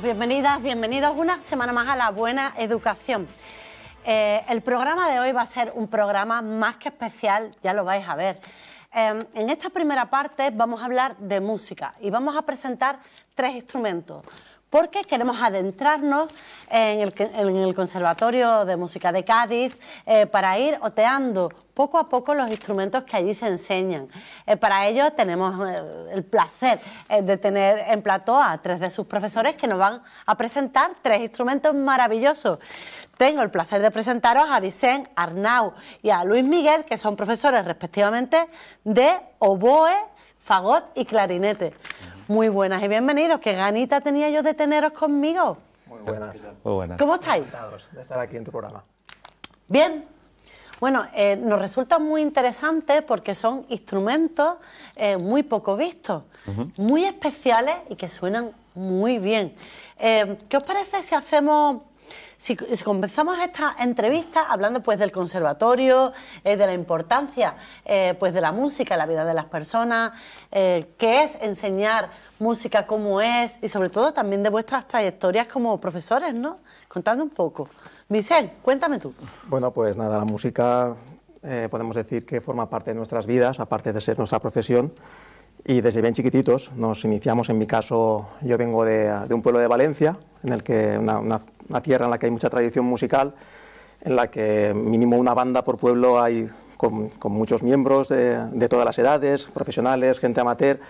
bienvenidas, bienvenidos una semana más a la buena educación. Eh, el programa de hoy va a ser un programa más que especial, ya lo vais a ver. Em, en esta primera parte vamos a hablar de música y vamos a presentar tres instrumentos porque queremos adentrarnos en el, Conservatorio de Música de Cádiz eh, para ir oteando poco a poco los instrumentos que allí se enseñan. Eh, para ello tenemos eh, el placer de tener en plató a tres de sus profesores que nos van a presentar tres instrumentos maravillosos. Tengo el placer de presentaros a Vicente Arnau y a Luis Miguel, que son profesores respectivamente de oboe, fagot y clarinete. Muy buenas y bienvenidos. Qué ganita tenía yo de teneros conmigo. Muy buenas. Muy buenas. ¿Cómo estáis? de estar aquí en tu programa. Bien. Bueno, eh, nos resulta muy interesante porque son instrumentos eh, muy poco vistos, muy especiales y que suenan muy bien. Eh, ¿Qué os parece si hacemos si, comenzamos esta entrevista hablando pues del conservatorio, eh, de la importancia eh, pues de la música en la vida de las personas, eh, qué es enseñar música, cómo es, y sobre todo también de vuestras trayectorias como profesores, ¿no? Contando un poco. Vicente, cuéntame tú. Bueno, pues nada, la música podemos decir que forma parte de nuestras vidas, aparte de ser nuestra profesión. Y desde bien chiquititos nos iniciamos, en mi caso, yo vengo de, un pueblo de Valencia, en el que una una tierra en la que hay mucha tradición musical, en la que mínimo una banda por pueblo hay con, muchos miembros de, todas las edades, profesionales, gente amateur,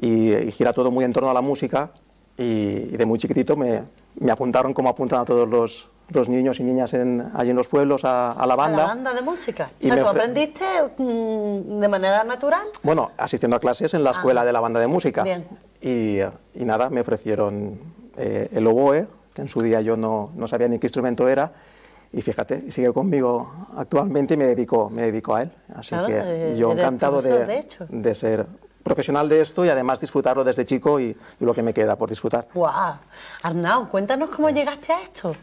y, gira todo muy en torno a la música. Y, de muy chiquitito me, me, apuntaron como apuntan a todos los, los niños y niñas en, allí en los pueblos a, la banda. A la banda de música. Y o aprendiste mm, de manera natural? Bueno, asistiendo a clases en la ah. escuela de la banda de música. Y, nada, me ofrecieron eh, el oboe, que en su día yo no, no sabía ni qué instrumento era, y fíjate, sigue conmigo actualmente y me dedico, me dedico a él. Así que eh, yo encantado de, de, ser profesional de esto y además disfrutarlo desde chico y, lo que me queda por disfrutar. ¡Guau! Arnau, cuéntanos cómo llegaste a esto.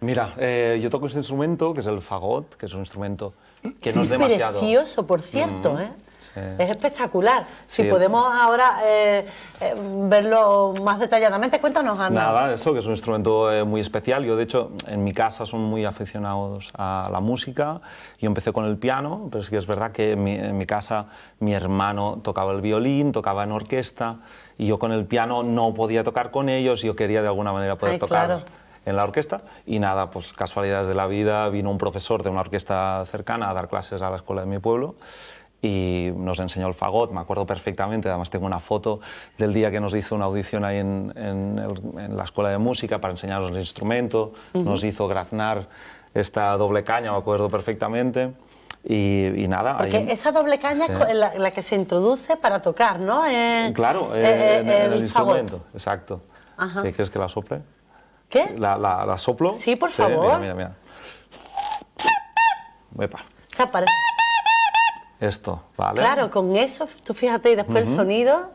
Mira, eh, yo toco este instrumento, que es el fagot, que es un instrumento que no es demasiado... precioso, por cierto, ¿eh? Eh, es espectacular. si podemos ahora eh, eh, verlo más detalladamente, cuéntanos, Ana. Nada, eso, que es un instrumento muy especial. Yo, de hecho, en mi casa son muy aficionados a la música. Yo empecé con el piano, pero es que es verdad que en mi, casa mi hermano tocaba el violín, tocaba en orquesta, y yo con el piano no podía tocar con ellos, y yo quería de alguna manera poder tocar. en la orquesta y nada, pues casualidades de la vida, vino un profesor de una orquesta cercana a dar clases a la escuela de mi pueblo y nos enseñó el fagot, me acuerdo perfectamente, además tengo una foto del día que nos hizo una audición ahí en, en, la escuela de música para enseñarnos el instrumento, nos hizo graznar esta doble caña, me acuerdo perfectamente. Y, y, nada. Porque esa doble caña es la, que se introduce para tocar, ¿no? Eh, claro, eh, eh, en, el, instrumento, exacto. ¿Sí, ¿Quieres que la sople? ¿Qué? ¿La, soplo? Sí, por favor. Mira, mira, mira. Epa esto, ¿vale? Claro, con eso, tú fíjate, y después el sonido,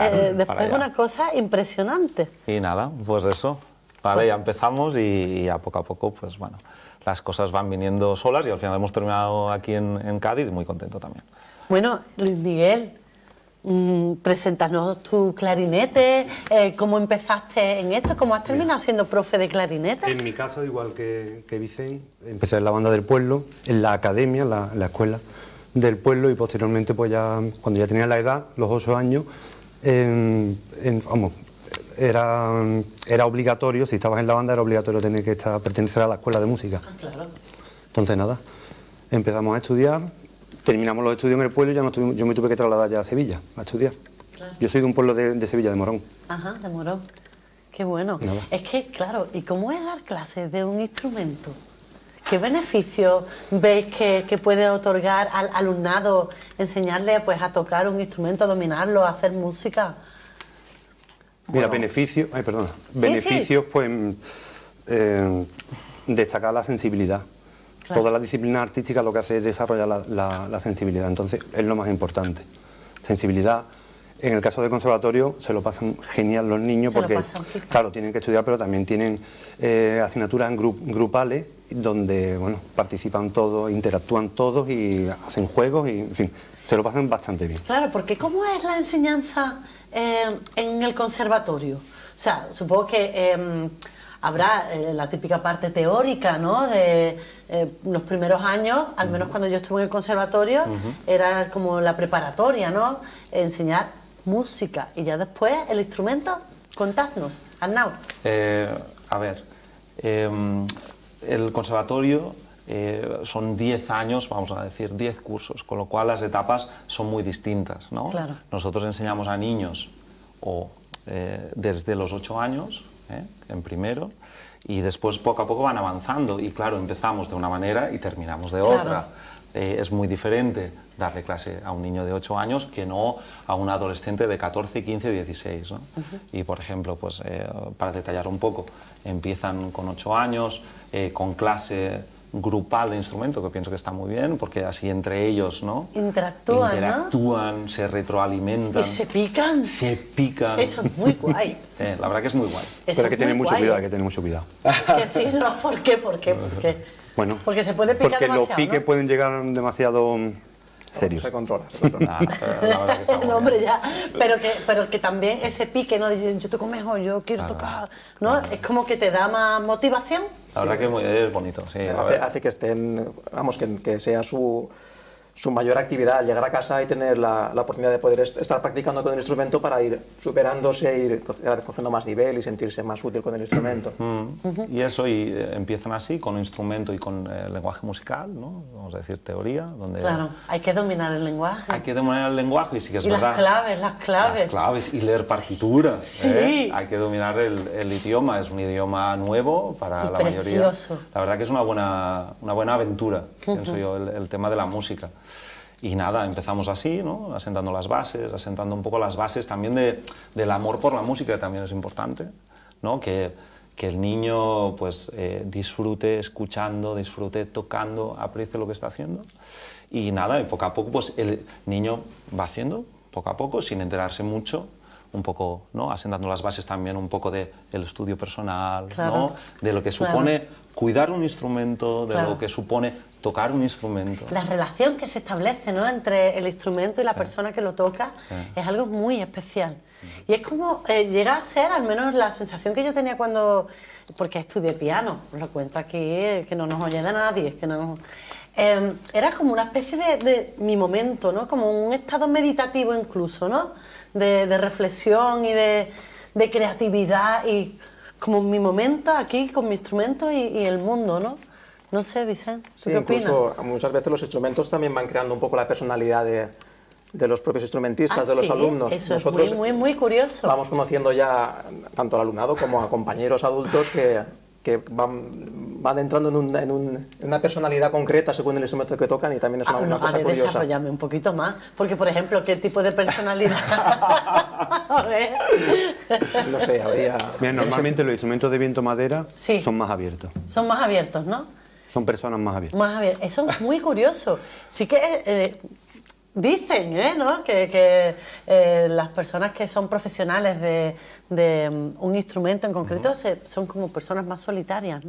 eh, después una cosa impresionante. Y nada, pues eso, ¿vale? Pues ya empezamos y, a poco a poco, pues bueno, las cosas van viniendo solas y al final hemos terminado aquí en, Cádiz, muy contento también. Bueno, Luis Miguel, Mm, preséntanos tu clarinete, eh, cómo empezaste en esto, cómo has terminado siendo profe de clarinete. En mi caso, igual que, Vicente, empecé en la banda del pueblo, en la academia, la, la escuela del pueblo y posteriormente, pues ya cuando ya tenía la edad, los ocho años, vamos, era, era obligatorio, si estabas en la banda era obligatorio tener que estar, pertenecer a la escuela de música. Ah, Entonces nada, empezamos a estudiar, terminamos los estudios en el pueblo y ya no yo me tuve que trasladar ya a Sevilla a estudiar. Yo soy de un pueblo de, Sevilla, de Morón. Ajá, de Morón. Qué bueno. Es que, claro, ¿y cómo es dar clases de un instrumento? ¿Qué beneficio veis que, puede otorgar al alumnado enseñarle pues, a tocar un instrumento, a dominarlo, a hacer música? Mira, beneficio beneficios, ay, perdona, beneficios, pues mm, eh, destacar la sensibilidad. Toda la disciplina artística lo que hace es desarrollar la, sensibilidad, entonces es lo más importante. Sensibilidad, en el caso del conservatorio se lo pasan genial los niños porque, claro, tienen que estudiar, pero también tienen eh, asignaturas grupales donde bueno, participan todos, interactúan todos y hacen juegos y, en fin, se lo pasan bastante bien. Claro, porque ¿cómo es la enseñanza eh, en el conservatorio? O sea, supongo que em, habrá eh, la típica parte teórica, ¿no? De eh, los primeros años, al menos cuando yo estuve en el conservatorio, era como la preparatoria, ¿no? Enseñar música y ya después el instrumento, contadnos, Arnau. a ver, em, el conservatorio eh, son 10 años, vamos a decir, 10 cursos, con lo cual las etapas son muy distintas. Nosotros enseñamos a niños eh, desde los 8 años, ¿eh? en primero, y después poco a poco van avanzando y claro, empezamos de una manera y terminamos de otra. Eh, es muy diferente darle clase a un niño de 8 años que no a un adolescente de 14, 15, 16. ¿no? Y por ejemplo, pues, eh, para detallar un poco, empiezan con 8 años, eh, con clase grupal de instrumento, que pienso que está muy bien, porque así entre ellos, ¿no? Interactúan, Interactúan, se retroalimentan. ¿Y se pican? Se pican. Eso es muy guay. Sí, la verdad que es muy guay. Pero que tiene mucho cuidado, que tiene mucho cuidado. Que sí, no, ¿por qué, por qué, por qué? Bueno, porque se puede picar porque los piques pueden llegar demasiado um, serio. Se controla, se controla. Ah, no, hombre, ya. Pero que, pero que también ese pique, ¿no? yo toco mejor, yo quiero ah, tocar. Ah, ¿No? Es como que te da más motivación. La verdad que es bonito, sí. Hace, que estén, vamos, que sea su su mayor actividad llegar a casa y tener la, la, oportunidad de poder estar practicando con el instrumento para ir superándose, ir cogiendo más nivel y sentirse más útil con el instrumento. Mm. Y eso, y eh, empiezan así, con instrumento y con el eh, lenguaje musical, ¿no? vamos a decir teoría. Donde claro, hay que dominar el lenguaje. Hay que dominar el lenguaje, y sí que es verdad. Las claves, las claves. Las claves, y leer partituras. Sí. ¿eh? Hay que dominar el, idioma, es un idioma nuevo para la mayoría. La verdad que es una buena, una buena aventura, pienso yo, el tema de la música. Y nada, empezamos así, asentando las bases, asentando un poco las bases también del amor por la música, que también es importante, ¿no? que, el niño pues, eh, disfrute escuchando, disfrute tocando, aprecie lo que está haciendo. Y nada, poco a poco pues, el niño va haciendo, poco a poco, sin enterarse mucho, un poco, ¿no? Asentando las bases también un poco del el estudio personal, ¿no? De lo que supone cuidar un instrumento, de lo que supone tocar un instrumento. La relación que se establece, ¿no? Entre el instrumento y la persona que lo toca es algo muy especial. Y es como eh, llega a ser, al menos la sensación que yo tenía cuando, porque estudié piano, os lo cuento aquí, que no nos oye de nadie, es que no... Em, era como una especie de, de, mi momento, ¿no? Como un estado meditativo incluso, ¿no? de, reflexión y de, creatividad y como mi momento aquí con mi instrumento y, el mundo, ¿no? No sé, Vicente, ¿tú sí, incluso muchas veces los instrumentos también van creando un poco la personalidad de, los propios instrumentistas, ah, de los alumnos. Eso es muy, muy, muy curioso. Vamos conociendo ya tanto al alumnado como a compañeros adultos que que van, van entrando en, un, una personalidad concreta según el instrumento que tocan y también es ah, una, cosa ah, un poquito más, porque por ejemplo, ¿qué tipo de personalidad? No sé, había... Mira, normalmente los instrumentos de viento madera son más abiertos. Son más abiertos, ¿no? Son personas más abiertas. Más abiertas. Eso es muy curioso. Sí que... Eh, Dicen, ¿eh? ¿No? Que, eh, las personas que son profesionales de, mm, un instrumento en concreto son como personas más solitarias,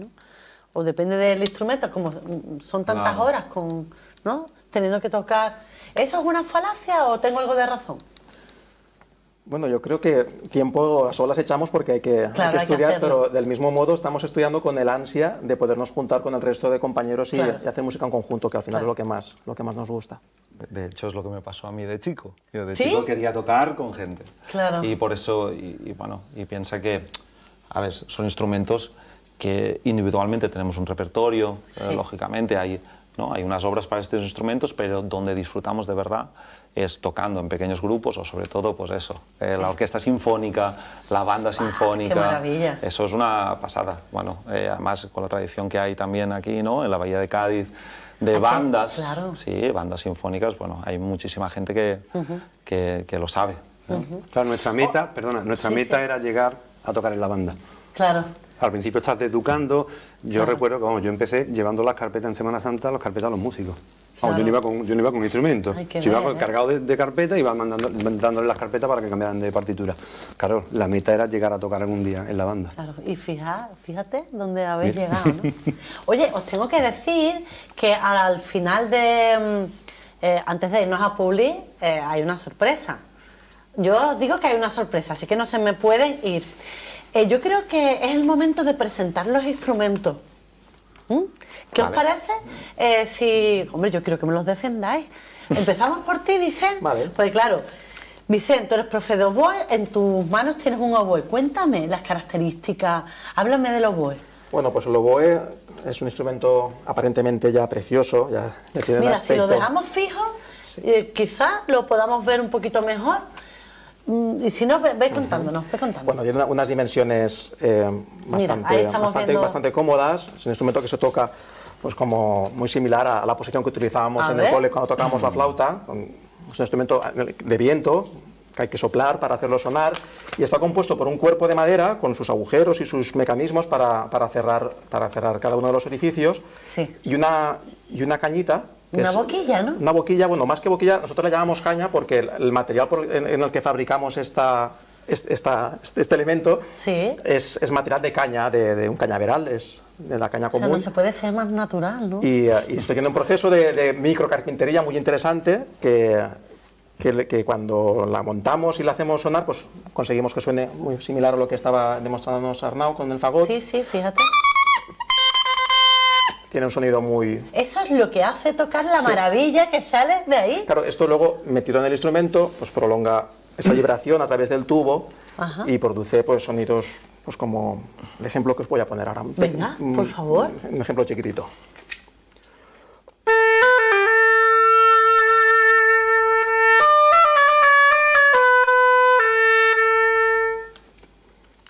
O depende del instrumento, como mm, son tantas horas con, ¿no? Teniendo que tocar. ¿Eso es una falacia o tengo algo de razón? Bueno, yo creo que tiempo a solas echamos porque hay que, estudiar, pero del mismo modo estamos estudiando con el ansia de podernos juntar con el resto de compañeros y, hacer música en conjunto, que al final es lo que lo que más nos gusta. De hecho, es lo que me pasó a mí de chico. Yo de chico quería tocar con gente. Y por eso, y, bueno, y piensa que, a ver, son instrumentos que individualmente tenemos un repertorio, eh, lógicamente, hay, ¿no? hay unas obras para estos instrumentos, pero donde disfrutamos de verdad es tocando en pequeños grupos o sobre todo, pues eso, eh, la orquesta sinfónica, la banda ah, sinfónica. Eso es una pasada. Bueno, eh, además con la tradición que hay también aquí, ¿no? En la Bahía de Cádiz de bandas, sí, bandas sinfónicas, bueno, hay muchísima gente que, que, lo sabe. Claro, nuestra oh. meta, perdona, nuestra meta era llegar a tocar en la banda. Claro. Al principio estás educando, yo recuerdo que yo empecé llevando las carpetas en Semana Santa, las carpetas a los músicos. Ah, yo, no iba con, instrumentos. Yo iba ¿eh? cargado de, carpeta y iba mandando, mandándole las carpetas para que cambiaran de partitura. Claro, la meta era llegar a tocar algún día en la banda. Claro, y fija, fíjate dónde habéis llegado. Oye, os tengo que decir que al final de. Mm, eh, antes de irnos a Publi, eh, hay una sorpresa. Yo os digo que hay una sorpresa, así que no se me pueden ir. yo creo que es el momento de presentar los instrumentos. ¿Qué os parece? Eh, si, hombre, yo quiero que me los defendáis. Empezamos por ti, Vicente. Vale. Pues claro, Vicente, tú eres profe de oboe, en tus manos tienes un oboe. Cuéntame las características, háblame del oboe. Bueno, pues el oboe es un instrumento aparentemente ya precioso, ya, Mira, si lo dejamos fijo, eh, quizás lo podamos ver un poquito mejor. Mm, y si no, ve, contándonos, ve contándonos. Bueno, tiene unas dimensiones eh, bastante, bastante, cómodas. Es un instrumento que se toca pues como muy similar a, la posición que utilizábamos en el cole cuando tocábamos la mm. flauta, es un instrumento de viento que hay que soplar para hacerlo sonar y está compuesto por un cuerpo de madera con sus agujeros y sus mecanismos para, para cerrar, para cerrar cada uno de los orificios y, una, y una cañita una boquilla, ¿no? Una boquilla, bueno, más que boquilla, nosotros la llamamos caña porque el, material en, el que fabricamos esta, este elemento es, material de caña, de, un cañaveral, es de la caña común. O sea, no se puede ser más natural, ¿no? Y, esto eh, estoy un proceso de, de microcarpintería muy interesante que, que, cuando la montamos y la hacemos sonar, pues conseguimos que suene muy similar a lo que estaba demostrándonos Arnau con el fagot. Sí, sí, fíjate. Tiene un sonido muy... Eso es lo que hace tocar la maravilla que sale de ahí. Claro, esto luego metido en el instrumento, pues prolonga esa vibración a través del tubo y produce pues, sonidos pues, como el ejemplo que os voy a poner ahora. Venga, por favor. Un ejemplo chiquitito.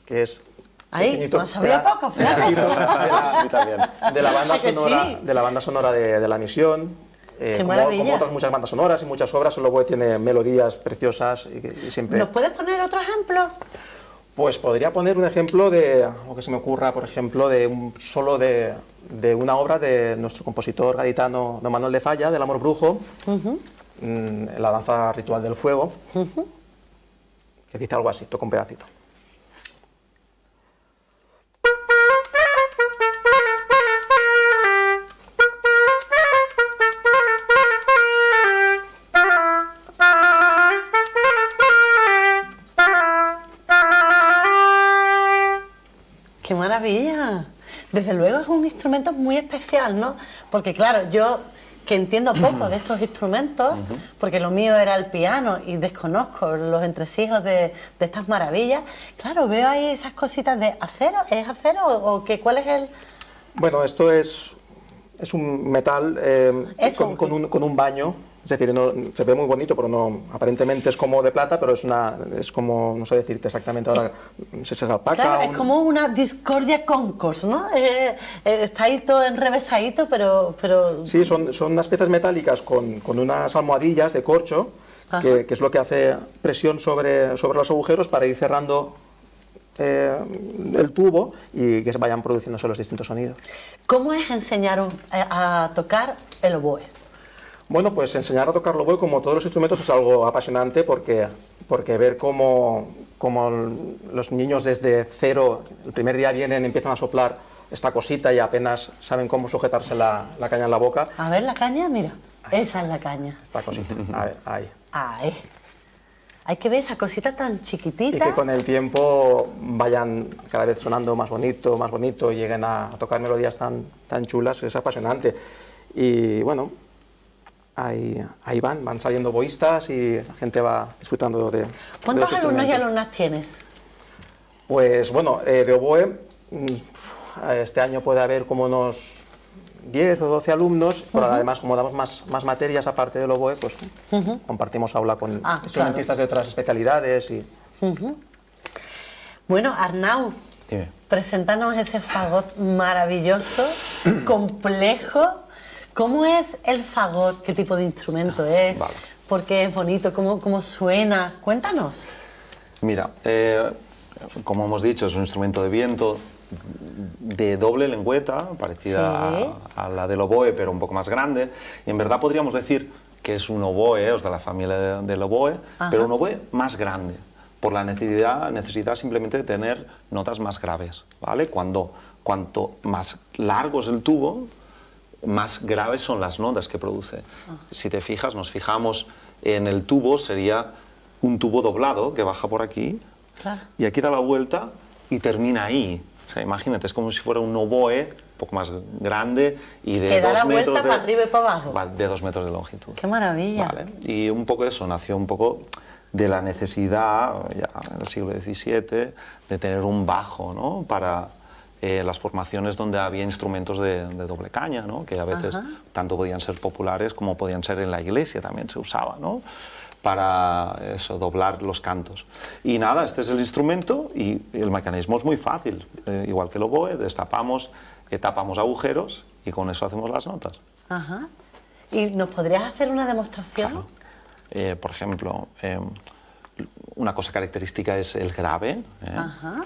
que es Ahí, no poco, de, la, de la banda sonora, de, la banda sonora de la misión, eh, como, otras muchas bandas sonoras y muchas obras, solo voy tiene melodías preciosas y, siempre... ¿Nos puedes poner otro ejemplo? Pues podría poner un ejemplo de, lo que se me ocurra, por ejemplo, de un solo de, una obra de nuestro compositor gaditano Don Manuel de Falla, del Amor Brujo, mm, La danza ritual del fuego, que dice algo así, toca un pedacito. Desde luego es un instrumento muy especial, ¿no? Porque claro, yo que entiendo poco de estos instrumentos, porque lo mío era el piano y desconozco los entresijos de, estas maravillas. Claro, veo ahí esas cositas de acero, ¿es acero o que ¿Cuál es el...? Bueno, esto es, es un metal eh, un, con un baño es decir, se ve muy bonito, pero no, aparentemente es como de plata, pero es una, es como, no sé decirte exactamente ahora, si es Claro, es como una discordia concos, ¿no? Eh, eh, está ahí todo enrevesadito, pero, pero... Sí, son, son unas piezas metálicas con, unas almohadillas de corcho, que, es lo que hace presión sobre, sobre los agujeros para ir cerrando eh, el tubo y que se vayan produciéndose los distintos sonidos. ¿Cómo es enseñar a tocar el oboe? Bueno, pues enseñar a tocar voy, como todos los instrumentos es algo apasionante porque, porque ver cómo, cómo los niños desde cero, el primer día vienen, empiezan a soplar esta cosita y apenas saben cómo sujetarse la, caña en la boca. A ver la caña, mira, esa es la caña. Esta cosita, a ver, ahí. Ahí. Hay que ver esa cosita tan chiquitita. Y que con el tiempo vayan cada vez sonando más bonito, más bonito, lleguen a, tocar melodías tan, tan chulas, es apasionante. Y bueno, ahí, van, van saliendo boístas y la gente va disfrutando de... ¿Cuántos alumnos y alumnas tienes? Pues bueno, eh, de oboe mm, este año puede haber como unos 10 o 12 alumnos, pero además como damos más, materias aparte del oboe, pues compartimos aula con estudiantes ah, de otras especialidades y... Bueno, Arnau, ese fagot maravilloso, complejo, ¿Cómo es el fagot? ¿Qué tipo de instrumento ah, es? porque ¿Por qué es bonito? ¿Cómo, cómo suena? Cuéntanos. Mira, eh, como hemos dicho, es un instrumento de viento de doble lengüeta, parecida a, la del oboe, pero un poco más grande. Y en verdad podríamos decir que es un oboe, es de la familia del oboe, pero un oboe más grande, por la necesidad, necesidad simplemente de tener notas más graves. ¿vale? Cuando, cuanto más largo es el tubo, más graves son las ondas que produce. Ah. Si te fijas, nos fijamos en el tubo, sería un tubo doblado que baja por aquí y aquí da la vuelta y termina ahí. O sea, imagínate, es como si fuera un oboe un poco más grande y de que da la vuelta para arriba y para abajo. De dos metros de longitud. ¡Qué maravilla! Y un poco eso, nació un poco de la necesidad, ya en el siglo XVII, de tener un bajo, ¿no? Para, eh, las formaciones donde había instrumentos de, doble caña, ¿no? que a veces tanto podían ser populares como podían ser en la iglesia, también se usaba, ¿no? para eso, doblar los cantos. Y nada, este es el instrumento y el mecanismo es muy fácil, eh, igual que lo oboe, destapamos, eh, tapamos agujeros y con eso hacemos las notas. Ajá. ¿Y nos podrías hacer una demostración? por ejemplo, em, una cosa característica es el grave. Ajá.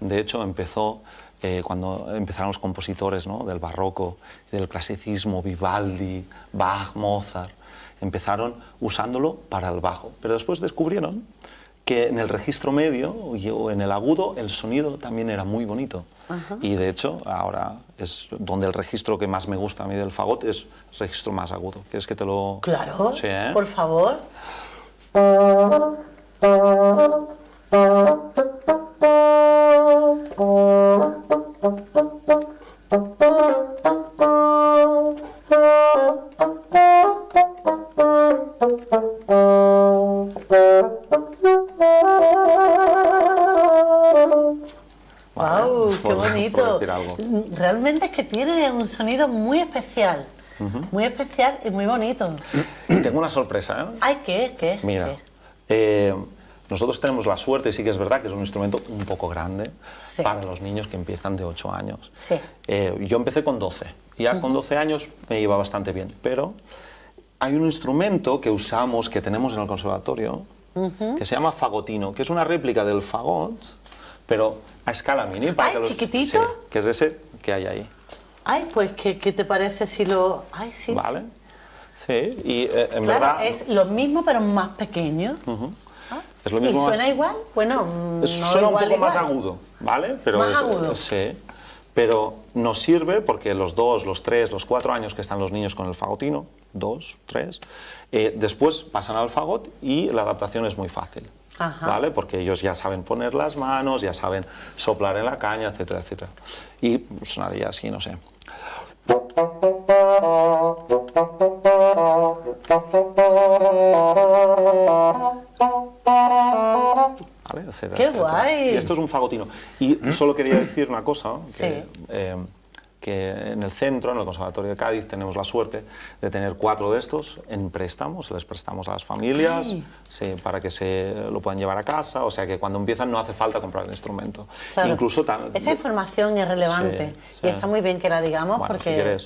De hecho, empezó eh, cuando empezaron los compositores del barroco, del clasicismo, Vivaldi, Bach, Mozart, empezaron usándolo para el bajo, pero después descubrieron que en el registro medio o en el agudo el sonido también era muy bonito y de hecho ahora es donde el registro que más me gusta a mí del fagot es registro más agudo. ¿Quieres que te lo...? Claro, ¿eh? por favor. un sonido muy especial. Muy especial y muy bonito. Tengo una sorpresa, ¿eh? Ay, ¿qué? ¿Qué? Mira, eh, nosotros tenemos la suerte, y sí que es verdad que es un instrumento un poco grande para los niños que empiezan de 8 años. Eh, yo empecé con 12. Ya con 12 años me iba bastante bien, pero hay un instrumento que usamos, que tenemos en el conservatorio, que se llama fagotino, que es una réplica del fagot, pero a escala mini. Para los, chiquitito. que es ese que hay ahí. Ay, pues, ¿qué, qué te parece si lo...? Ay, sí, Vale. Sí, y eh, en claro, verdad... es lo mismo, pero más pequeño. Ah, es lo mismo ¿Y suena igual? Bueno, suena un poco más agudo, ¿vale? Pero más agudo. Sí. Pero nos sirve porque los dos, los tres, los cuatro años que están los niños con el fagotino, dos, tres, eh, después pasan al fagot y la adaptación es muy fácil. Ajá. ¿Vale? Porque ellos ya saben poner las manos, ya saben soplar en la caña, etcétera, etcétera. Y sonaría así, no sé. ¡Qué guay! Y esto es un fagotino. Y ¿Mm? solo quería decir una cosa. Que, eh, que en el centro, en el Conservatorio de Cádiz, tenemos la suerte de tener cuatro de estos en préstamos, les prestamos a las familias para que se lo puedan llevar a casa, o sea que cuando empiezan no hace falta comprar el instrumento. Claro. Esa información es relevante y está muy bien que la digamos porque...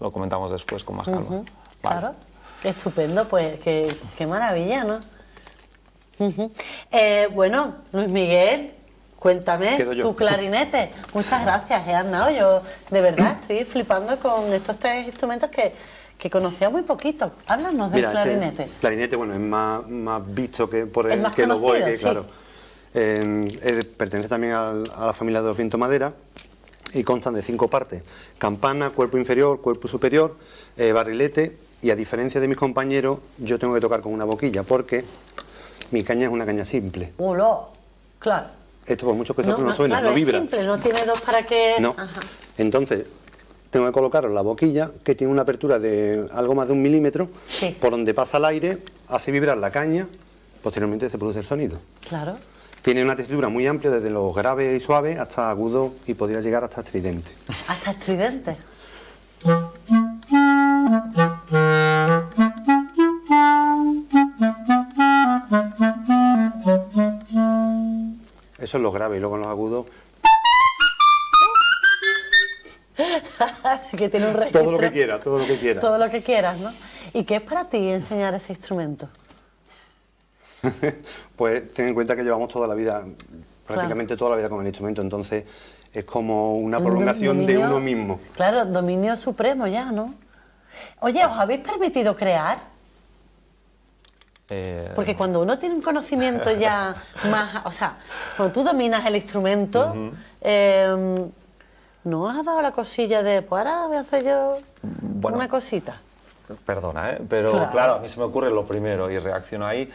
lo comentamos después con más calma. Claro, estupendo, pues qué, maravilla, ¿no? Eh, bueno, Luis Miguel, Cuéntame tu clarinete. Muchas gracias, eh, andado, Yo de verdad estoy flipando con estos tres instrumentos que, conocía muy poquito. Háblanos del este clarinete. clarinete, bueno, es más, visto que por el, que lo voy, claro. Eh, pertenece también a la familia de los viento madera y constan de cinco partes. Campana, cuerpo inferior, cuerpo superior, eh, barrilete y a diferencia de mis compañeros, yo tengo que tocar con una boquilla porque mi caña es una caña simple. ¡Ulo! Claro. Esto por mucho que no, no, no vibra. Es simple, no tiene dos para que... No. Entonces, tengo que colocar la boquilla, que tiene una apertura de algo más de un milímetro, por donde pasa el aire, hace vibrar la caña, posteriormente se produce el sonido. Claro. Tiene una textura muy amplia, desde lo grave y suave hasta agudo, y podría llegar hasta estridente. ¿Hasta estridente? Eso es lo grave y luego en los agudos. Así que tiene un registro. Todo lo que quieras, todo lo que quieras. Todo lo que quieras, ¿no? ¿Y qué es para ti enseñar ese instrumento? pues ten en cuenta que llevamos toda la vida, prácticamente toda la vida con el instrumento, entonces es como una prolongación de uno mismo. Claro, dominio supremo ya, ¿no? Oye, ¿os habéis permitido crear? Eh, Porque cuando uno tiene un conocimiento ya más, o sea, cuando tú dominas el instrumento, em, ¿no has dado la cosilla de, pues ahora voy a hacer yo una cosita? Perdona, ¿eh? pero claro. a mí se me ocurre lo primero y reacciono ahí,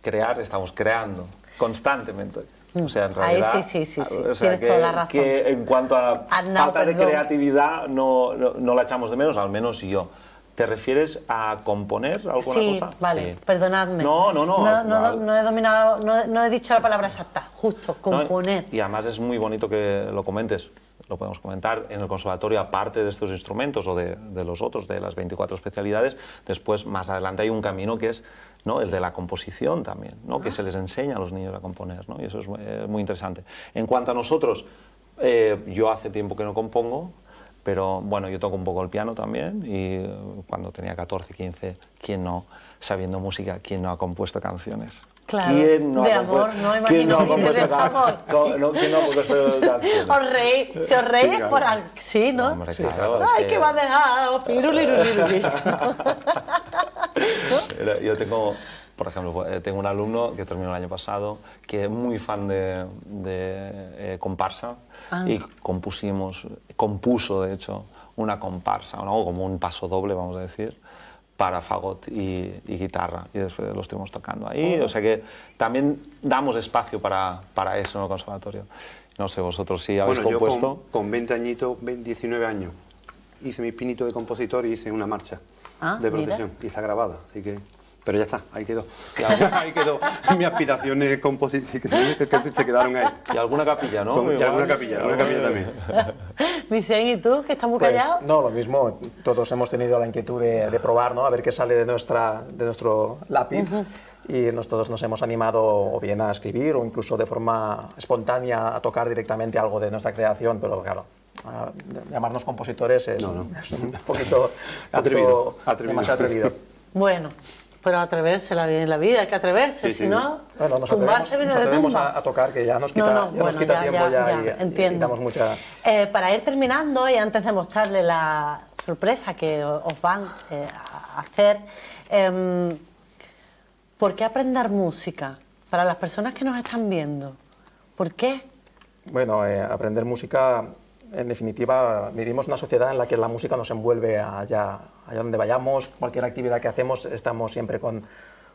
crear, estamos creando constantemente. Mm. O sea, en realidad. Ahí sí, sí, sí. Ah, Tienes que, toda la razón. Que en cuanto a ah, falta de creatividad, no, no la echamos de menos, al menos yo. ¿Te refieres a componer alguna cosa? Vale, sí, vale, perdonadme. No, no, no. No, he dominado, no, he dicho la palabra exacta, justo, componer. y además es muy bonito que lo comentes, lo podemos comentar. En el conservatorio, aparte de estos instrumentos o de, los otros, de las 24 especialidades, después, más adelante, hay un camino que es ¿no? el de la composición también, que ah. se les enseña a los niños a componer, y eso es eh, muy, interesante. En cuanto a nosotros, eh, yo hace tiempo que no compongo, pero bueno, yo toco un poco el piano también y eh, cuando tenía 14, 15, ¿quién no, sabiendo música, quién no ha compuesto canciones? Claro, ¿Quién no de amor, no imagino de desamor. ¿Quién no ha compuesto canciones? Os reí, si os reís por algo, sí, ¿no? Hombre, claro, Ay, que... va a dejar, piruliruliruli. Yo tengo por ejemplo, pues, eh, tengo un alumno que terminó el año pasado que es muy fan de, eh, comparsa ah. y compusimos, compuso de hecho una comparsa, ¿no? como un paso doble, vamos a decir, para fagot y, guitarra. Y después lo estuvimos tocando ahí. Oh. O sea que también damos espacio para, eso en el conservatorio. No sé, vosotros sí habéis bueno, compuesto. Yo con, 20 añitos, 19 años, hice mi pinito de compositor y hice una marcha ah, de procesión. Y está grabada, así que... Pero ya está, ahí quedó. Alguna, ahí quedó. Mis aspiraciones compositivas se quedaron ahí. Y alguna capilla, ¿no? y alguna capilla, alguna capilla también. Vicente, ¿y tú, que estamos muy pues, No, lo mismo. Todos hemos tenido la inquietud de, probar, ¿no? A ver qué sale de, nuestra, de nuestro lápiz. y todos nos hemos animado o bien a escribir o incluso de forma espontánea a tocar directamente algo de nuestra creación, pero claro, llamarnos compositores es, un poquito, atrevido, atrevido. atrevido. Bueno, pero atreverse la vida, hay que atreverse, si no, nos tumbarse viene de A, tocar, que ya nos quita, tiempo entiendo. para ir terminando y antes de mostrarle la sorpresa que os van eh, a hacer, em, ¿por qué aprender música? Para las personas que nos están viendo, ¿por qué? Bueno, eh, aprender música en definitiva, vivimos una sociedad en la que la música nos envuelve allá, allá donde vayamos, cualquier actividad que hacemos estamos siempre con,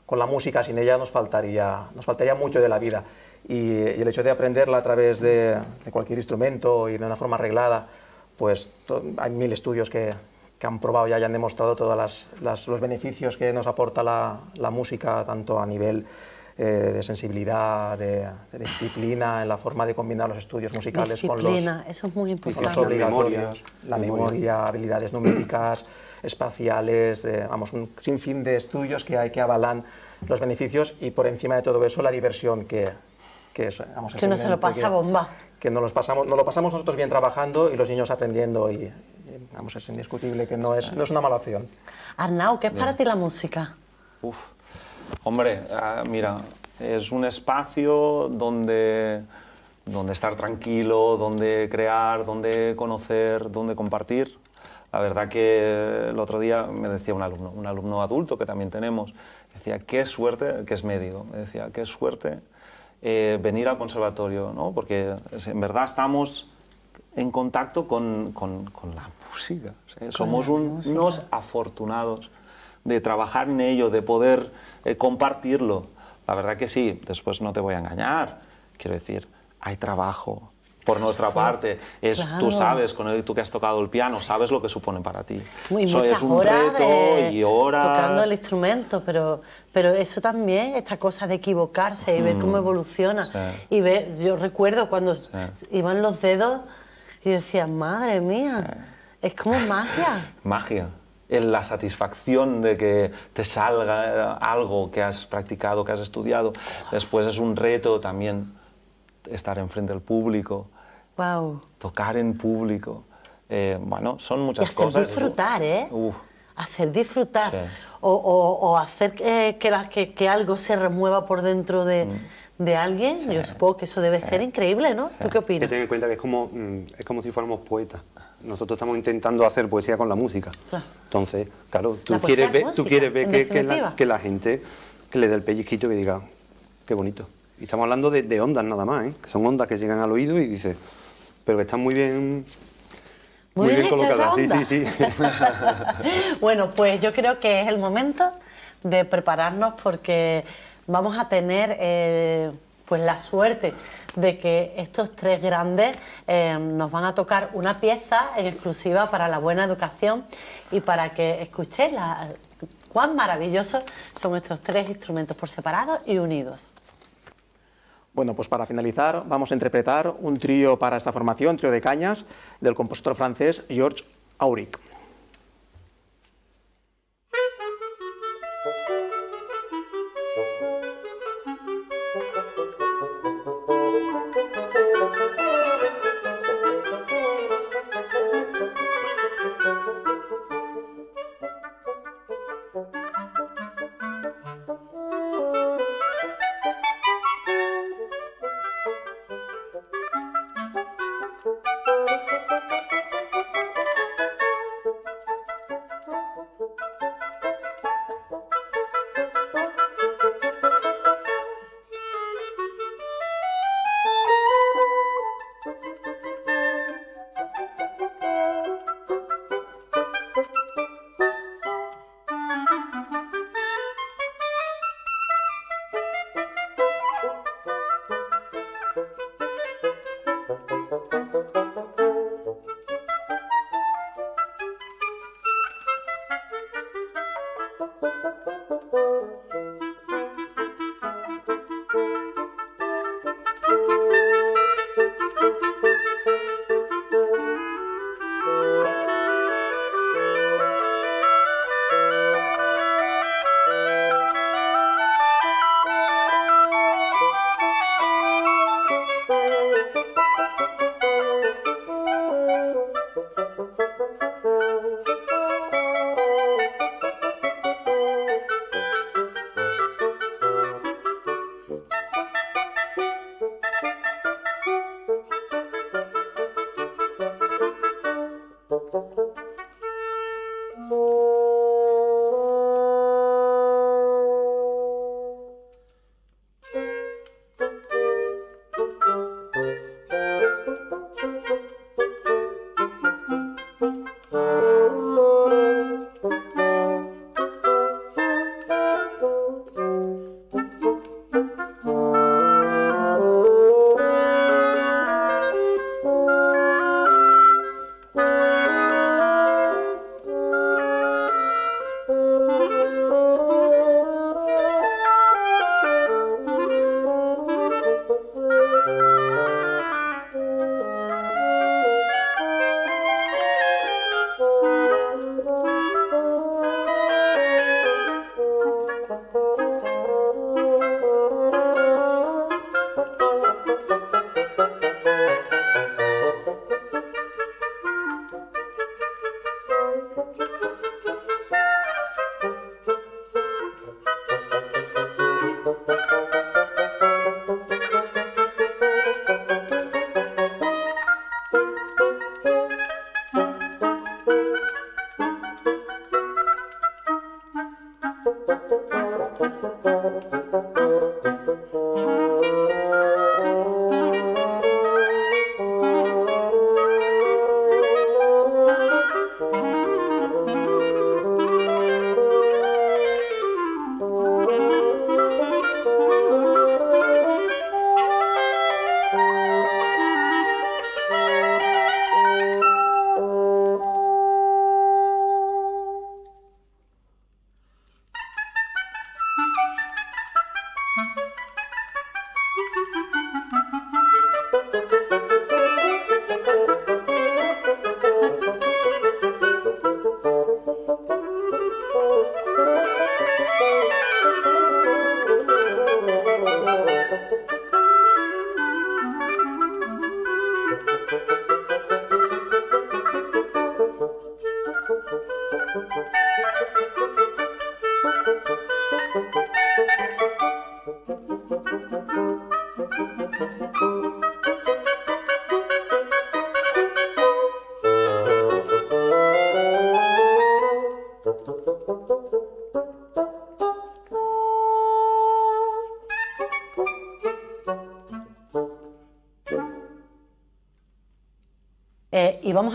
la música, sin ella nos faltaría, nos faltaría mucho de la vida. Y, el hecho de aprenderla a través de, cualquier instrumento y de una forma arreglada, pues hay mil estudios que, han probado y hayan demostrado todos los beneficios que nos aporta la, la música, tanto a nivel eh, de sensibilidad, de, disciplina en la forma de combinar los estudios musicales con los, eso es muy importante. obligatorios, la memoria, habilidades numéricas, espaciales, vamos, un sinfín de estudios que hay que avalan los beneficios y por encima de todo eso la diversión que, que es. Vamos, que uno se lo pasa bomba. Que nos, pasamos, no lo pasamos nosotros bien trabajando y los niños aprendiendo y, vamos, es indiscutible que no es, no es una mala opción. Arnau, ¿qué es para ti la música? Uf. Hombre, ah, mira, es un espacio donde, estar tranquilo, donde crear, donde conocer, donde compartir. La verdad que el otro día me decía un alumno, un alumno adulto que también tenemos, decía, qué suerte, que es medio, me decía, qué suerte eh, venir al conservatorio, ¿no? porque en verdad estamos en contacto con, la música. Somos unos afortunados de trabajar en ello, de poder eh, compartirlo. La verdad que sí, después no te voy a engañar. Quiero decir, hay trabajo, por nuestra parte. Es, Tú sabes, con el, tú que has tocado el piano, sabes lo que supone para ti. Muy, muchas un horas y horas. Tocando el instrumento, pero, pero eso también, esta cosa de equivocarse y ver cómo mm. evoluciona. Y ver, yo recuerdo cuando iban los dedos y decía, madre mía, es como magia. magia en la satisfacción de que te salga eh, algo que has practicado, que has estudiado. Después es un reto también estar enfrente del público, tocar en público. Eh, bueno, son muchas y hacer cosas. Disfrutar, ¿eh? Hacer disfrutar, o, hacer que, que, algo se remueva por dentro de, mm. alguien. Yo supongo que eso debe ser increíble, ¿no? ¿Tú qué opinas? que tener en cuenta que como, mm, es como si fuéramos poetas. Nosotros estamos intentando hacer poesía con la música. Entonces, claro, tú quieres, ver, tú quieres que, la, gente que le dé el pellizquito y diga, qué bonito. Y estamos hablando de, ondas nada más, ¿eh? que son ondas que llegan al oído y dices, pero que están muy bien muy, bien, Sí, bueno, pues yo creo que es el momento de prepararnos porque vamos a tener eh, pues la suerte de que estos tres grandes eh, nos van a tocar una pieza exclusiva para la buena educación y para que escuchéis cuán maravillosos son estos tres instrumentos por separado y unidos. Bueno, pues para finalizar vamos a interpretar un trío para esta formación, trío de cañas, del compositor francés Georges Auric. Thank you.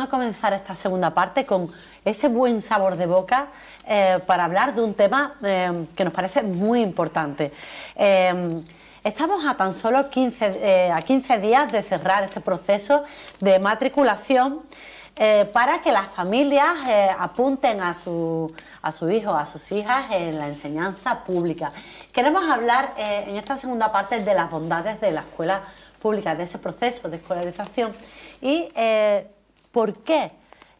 a comenzar esta segunda parte con ese buen sabor de boca eh, para hablar de un tema eh, que nos parece muy importante. Eh, estamos a tan solo 15, a 15 días de cerrar este proceso de matriculación para que las familias apunten a su, a su hijo, a sus hijas en la enseñanza pública. Queremos hablar en esta segunda parte de las bondades de la escuela pública, de ese proceso de escolarización y ¿Por qué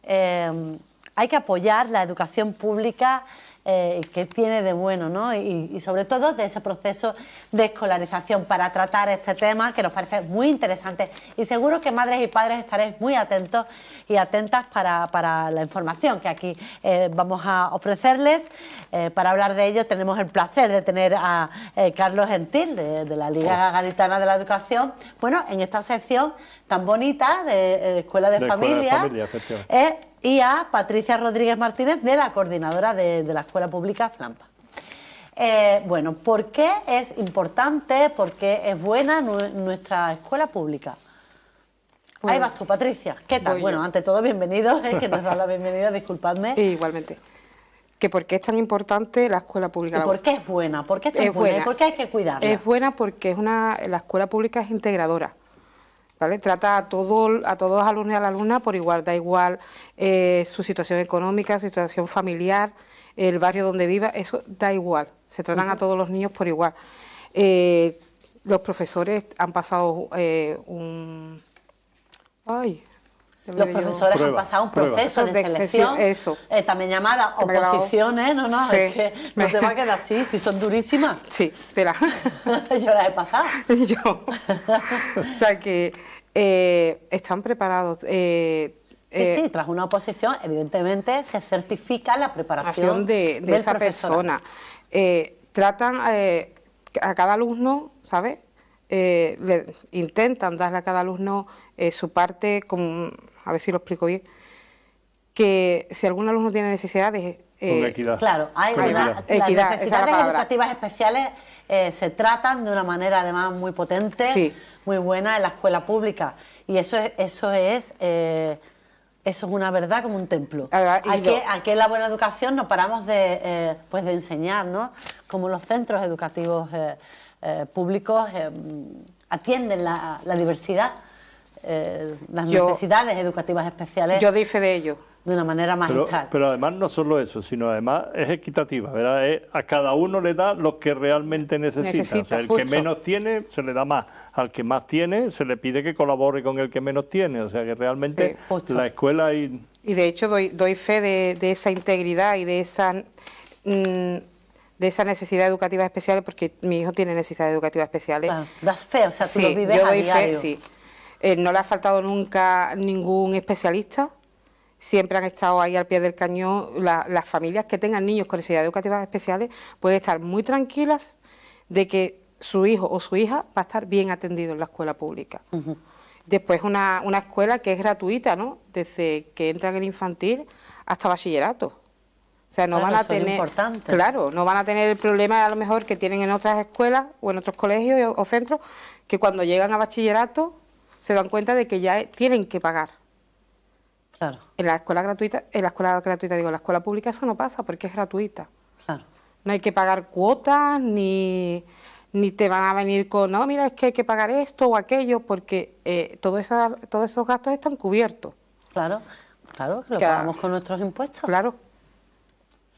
em, hay que apoyar la educación pública eh, que tiene de bueno, ¿no? Y, sobre todo de ese proceso de escolarización para tratar este tema que nos parece muy interesante y seguro que madres y padres estaréis muy atentos y atentas para, la información que aquí eh, vamos a ofrecerles. Eh, para hablar de ello tenemos el placer de tener a Carlos Gentil de, de la Liga oh. Gaditana de la Educación, bueno, en esta sección tan bonita eh, de Escuela de, Familia, eh, y a Patricia Rodríguez Martínez, de la coordinadora de, la Escuela Pública Flampa. Eh, bueno, ¿por qué es importante, por qué es buena nuestra escuela pública? Ahí vas tú, Patricia. ¿Qué tal? bueno, ante todo, bienvenido. que nos da la bienvenida, disculpadme. Igualmente. Que por qué es tan importante la escuela pública. por qué es buena? ¿Por qué es, tan buena? ¿Por qué hay que cuidarla? Es buena porque es una, la escuela pública es integradora. Trata a, todo, a todos los alumnos y a la alumna por igual, da igual eh, su situación económica, su situación familiar, el barrio donde viva, eso da igual, se tratan a todos los niños por igual. Eh, los profesores han pasado eh, un... Ay, los profesores han pasado un proceso de, selección, eso. Eh, también llamada oposiciones, no, no, no te va a quedar así, si son durísimas. Sí, espera. Yo las he pasado. Yo. o sea que eh, están preparados. Eh, sí, eh, tras una oposición, evidentemente, se certifica la preparación de, de esa persona. tratan a cada alumno, ¿sabes? intentan darle a cada alumno su parte con a ver si lo explico bien, que si algún alumno tiene necesidades... Eh, claro, hay Las, necesidades educativas especiales eh, se tratan de una manera además muy potente, muy buena en la escuela pública. Y eso es... Eso es eh, eso es una verdad como un templo. Ah, aquí, en la buena educación nos paramos de, pues de enseñar, ¿no? Como los centros educativos públicos em, atienden la diversidad. Eh, las necesidades educativas especiales. Yo fe de ello. De una manera magistral. Pero, además no solo eso, sino además es equitativa, ¿verdad? a cada uno le da lo que realmente necesita. o sea, el que menos tiene se le da más, al que más tiene se le pide que colabore con el que menos tiene. O sea que realmente la escuela y... Y de hecho doy, fe de, esa integridad y de esa... Mm, de esa necesidad educativa especial porque mi hijo tiene necesidades educativas especiales. das fe, o sea, tú lo vives a diario. Eh, no le ha faltado nunca ningún especialista. Siempre han estado ahí al pie del cañón. las familias que tengan niños con necesidades educativas especiales pueden estar muy tranquilas de que su hijo o su hija va a estar bien atendido en la escuela pública. Después una, escuela que es gratuita, ¿no? Desde que entran en infantil hasta bachillerato. O sea, no van a tener, claro, no van a tener el problema a lo mejor que tienen en otras escuelas o en otros colegios o centros que cuando llegan a bachillerato se dan cuenta de que ya tienen que pagar. Claro. En la escuela gratuita, en la escuela gratuita digo, en la escuela pública eso no pasa porque es gratuita. Claro. No hay que pagar cuotas ni ni te van a venir con, no, mira, es que hay que pagar esto o aquello, porque eh, todo todos esos gastos están cubiertos. Claro, claro, que lo pagamos con nuestros impuestos. Claro.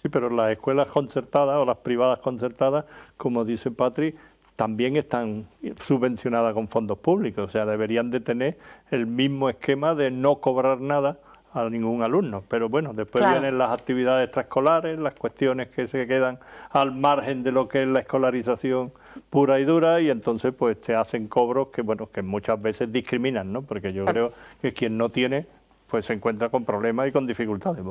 Sí, pero las escuelas concertadas o las privadas concertadas, como dice Patri, también están subvencionadas con fondos públicos, o sea, deberían de tener el mismo esquema de no cobrar nada a ningún alumno. Pero bueno, después vienen las actividades extraescolares, las cuestiones que se quedan al margen de lo que es la escolarización pura y dura y entonces pues te hacen cobros que bueno, que muchas veces discriminan, ¿no? Porque yo creo que quien no tiene pues se encuentra con problemas y con dificultades.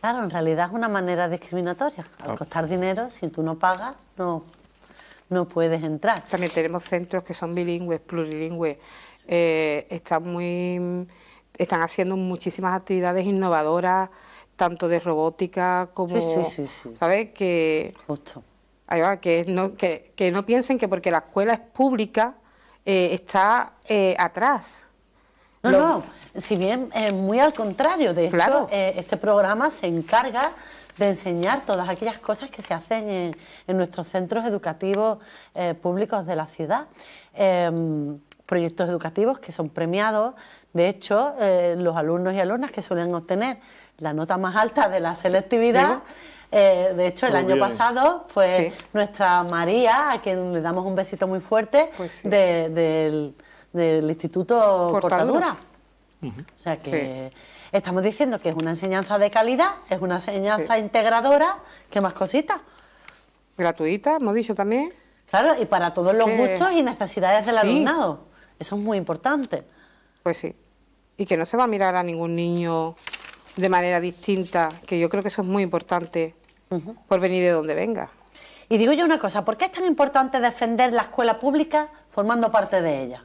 Claro, en realidad es una manera discriminatoria. Al ah. costar dinero, si tú no pagas, no no puedes entrar. También tenemos centros que son bilingües, plurilingües, eh, están, muy, están haciendo muchísimas actividades innovadoras, tanto de robótica como... Sí, ¿Sabes? Que, Justo. que, no, que, no piensen que porque la escuela es pública eh, está eh, atrás. No, no, si bien es muy al contrario, de hecho este programa se encarga de enseñar todas aquellas cosas que se hacen en, nuestros centros educativos eh, públicos de la ciudad. Em, proyectos educativos que son premiados. De hecho, eh, los alumnos y alumnas que suelen obtener la nota más alta de la selectividad. Eh, de hecho, el año pasado fue nuestra María, a quien le damos un besito muy fuerte, pues del, Instituto Portadura. O sea que estamos diciendo que es una enseñanza de calidad, es una enseñanza integradora, ¿qué más cositas? Gratuita, hemos dicho también. Claro, y para todos los gustos y necesidades del alumnado. Eso es muy importante. Pues sí. Y que no se va a mirar a ningún niño de manera distinta, que yo creo que eso es muy importante por venir de donde venga. Y digo yo una cosa, ¿por qué es tan importante defender la escuela pública formando parte de ella?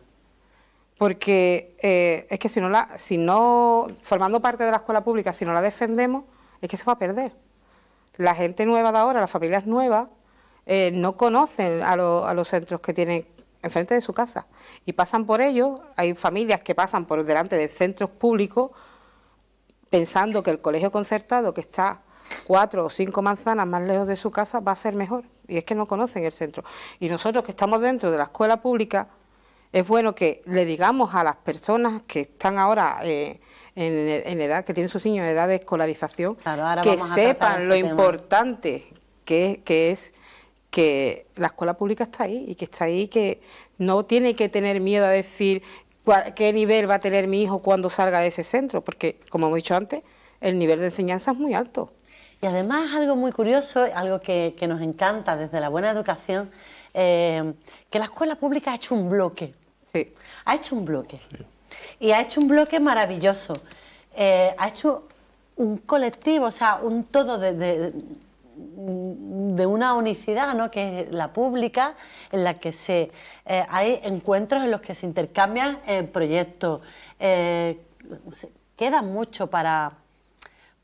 porque eh, es que si no, la, si no, formando parte de la escuela pública, si no la defendemos, es que se va a perder. La gente nueva de ahora, las familias nuevas, eh, no conocen a, a los centros que tienen enfrente de su casa y pasan por ellos, hay familias que pasan por delante de centros públicos pensando que el colegio concertado que está cuatro o cinco manzanas más lejos de su casa va a ser mejor y es que no conocen el centro. Y nosotros que estamos dentro de la escuela pública es bueno que le digamos a las personas que están ahora eh, en, edad, que tienen sus niños en edad de escolarización, que sepan lo importante que, es que la escuela pública está ahí y que está ahí que no tiene que tener miedo a decir qué nivel va a tener mi hijo cuando salga de ese centro, porque como hemos dicho antes, el nivel de enseñanza es muy alto. Y además algo muy curioso, algo que, nos encanta desde la buena educación, eh, que la escuela pública ha hecho un bloque ha hecho un bloque. Y ha hecho un bloque maravilloso. Eh, ha hecho un colectivo, o sea, un todo de, de, una unicidad, ¿no? que es la pública, en la que se, eh, hay encuentros en los que se intercambian eh, proyectos. queda mucho para,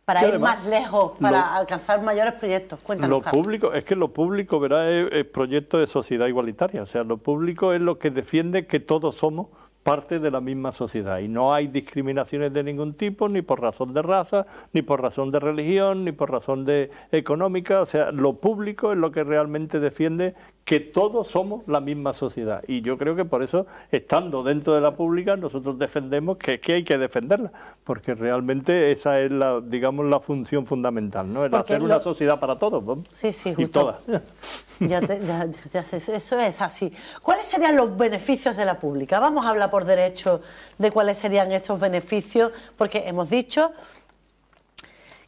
para ir más lejos, para alcanzar mayores proyectos. Cuéntanos. Lo público, es que lo público, verá, es, proyecto de sociedad igualitaria. O sea, lo público es lo que defiende que todos somos parte de la misma sociedad y no hay discriminaciones de ningún tipo, ni por razón de raza, ni por razón de religión, ni por razón de económica, o sea, lo público es lo que realmente defiende que todos somos la misma sociedad. Y yo creo que por eso, estando dentro de la pública, nosotros defendemos que, hay que defenderla, porque realmente esa es la, digamos, la función fundamental, ¿no? Es hacer una sociedad para todos, Sí, sí, justo. Y todas. eso es así. ¿Cuáles serían los beneficios de la pública? Vamos a hablar por derecho de cuáles serían estos beneficios, porque hemos dicho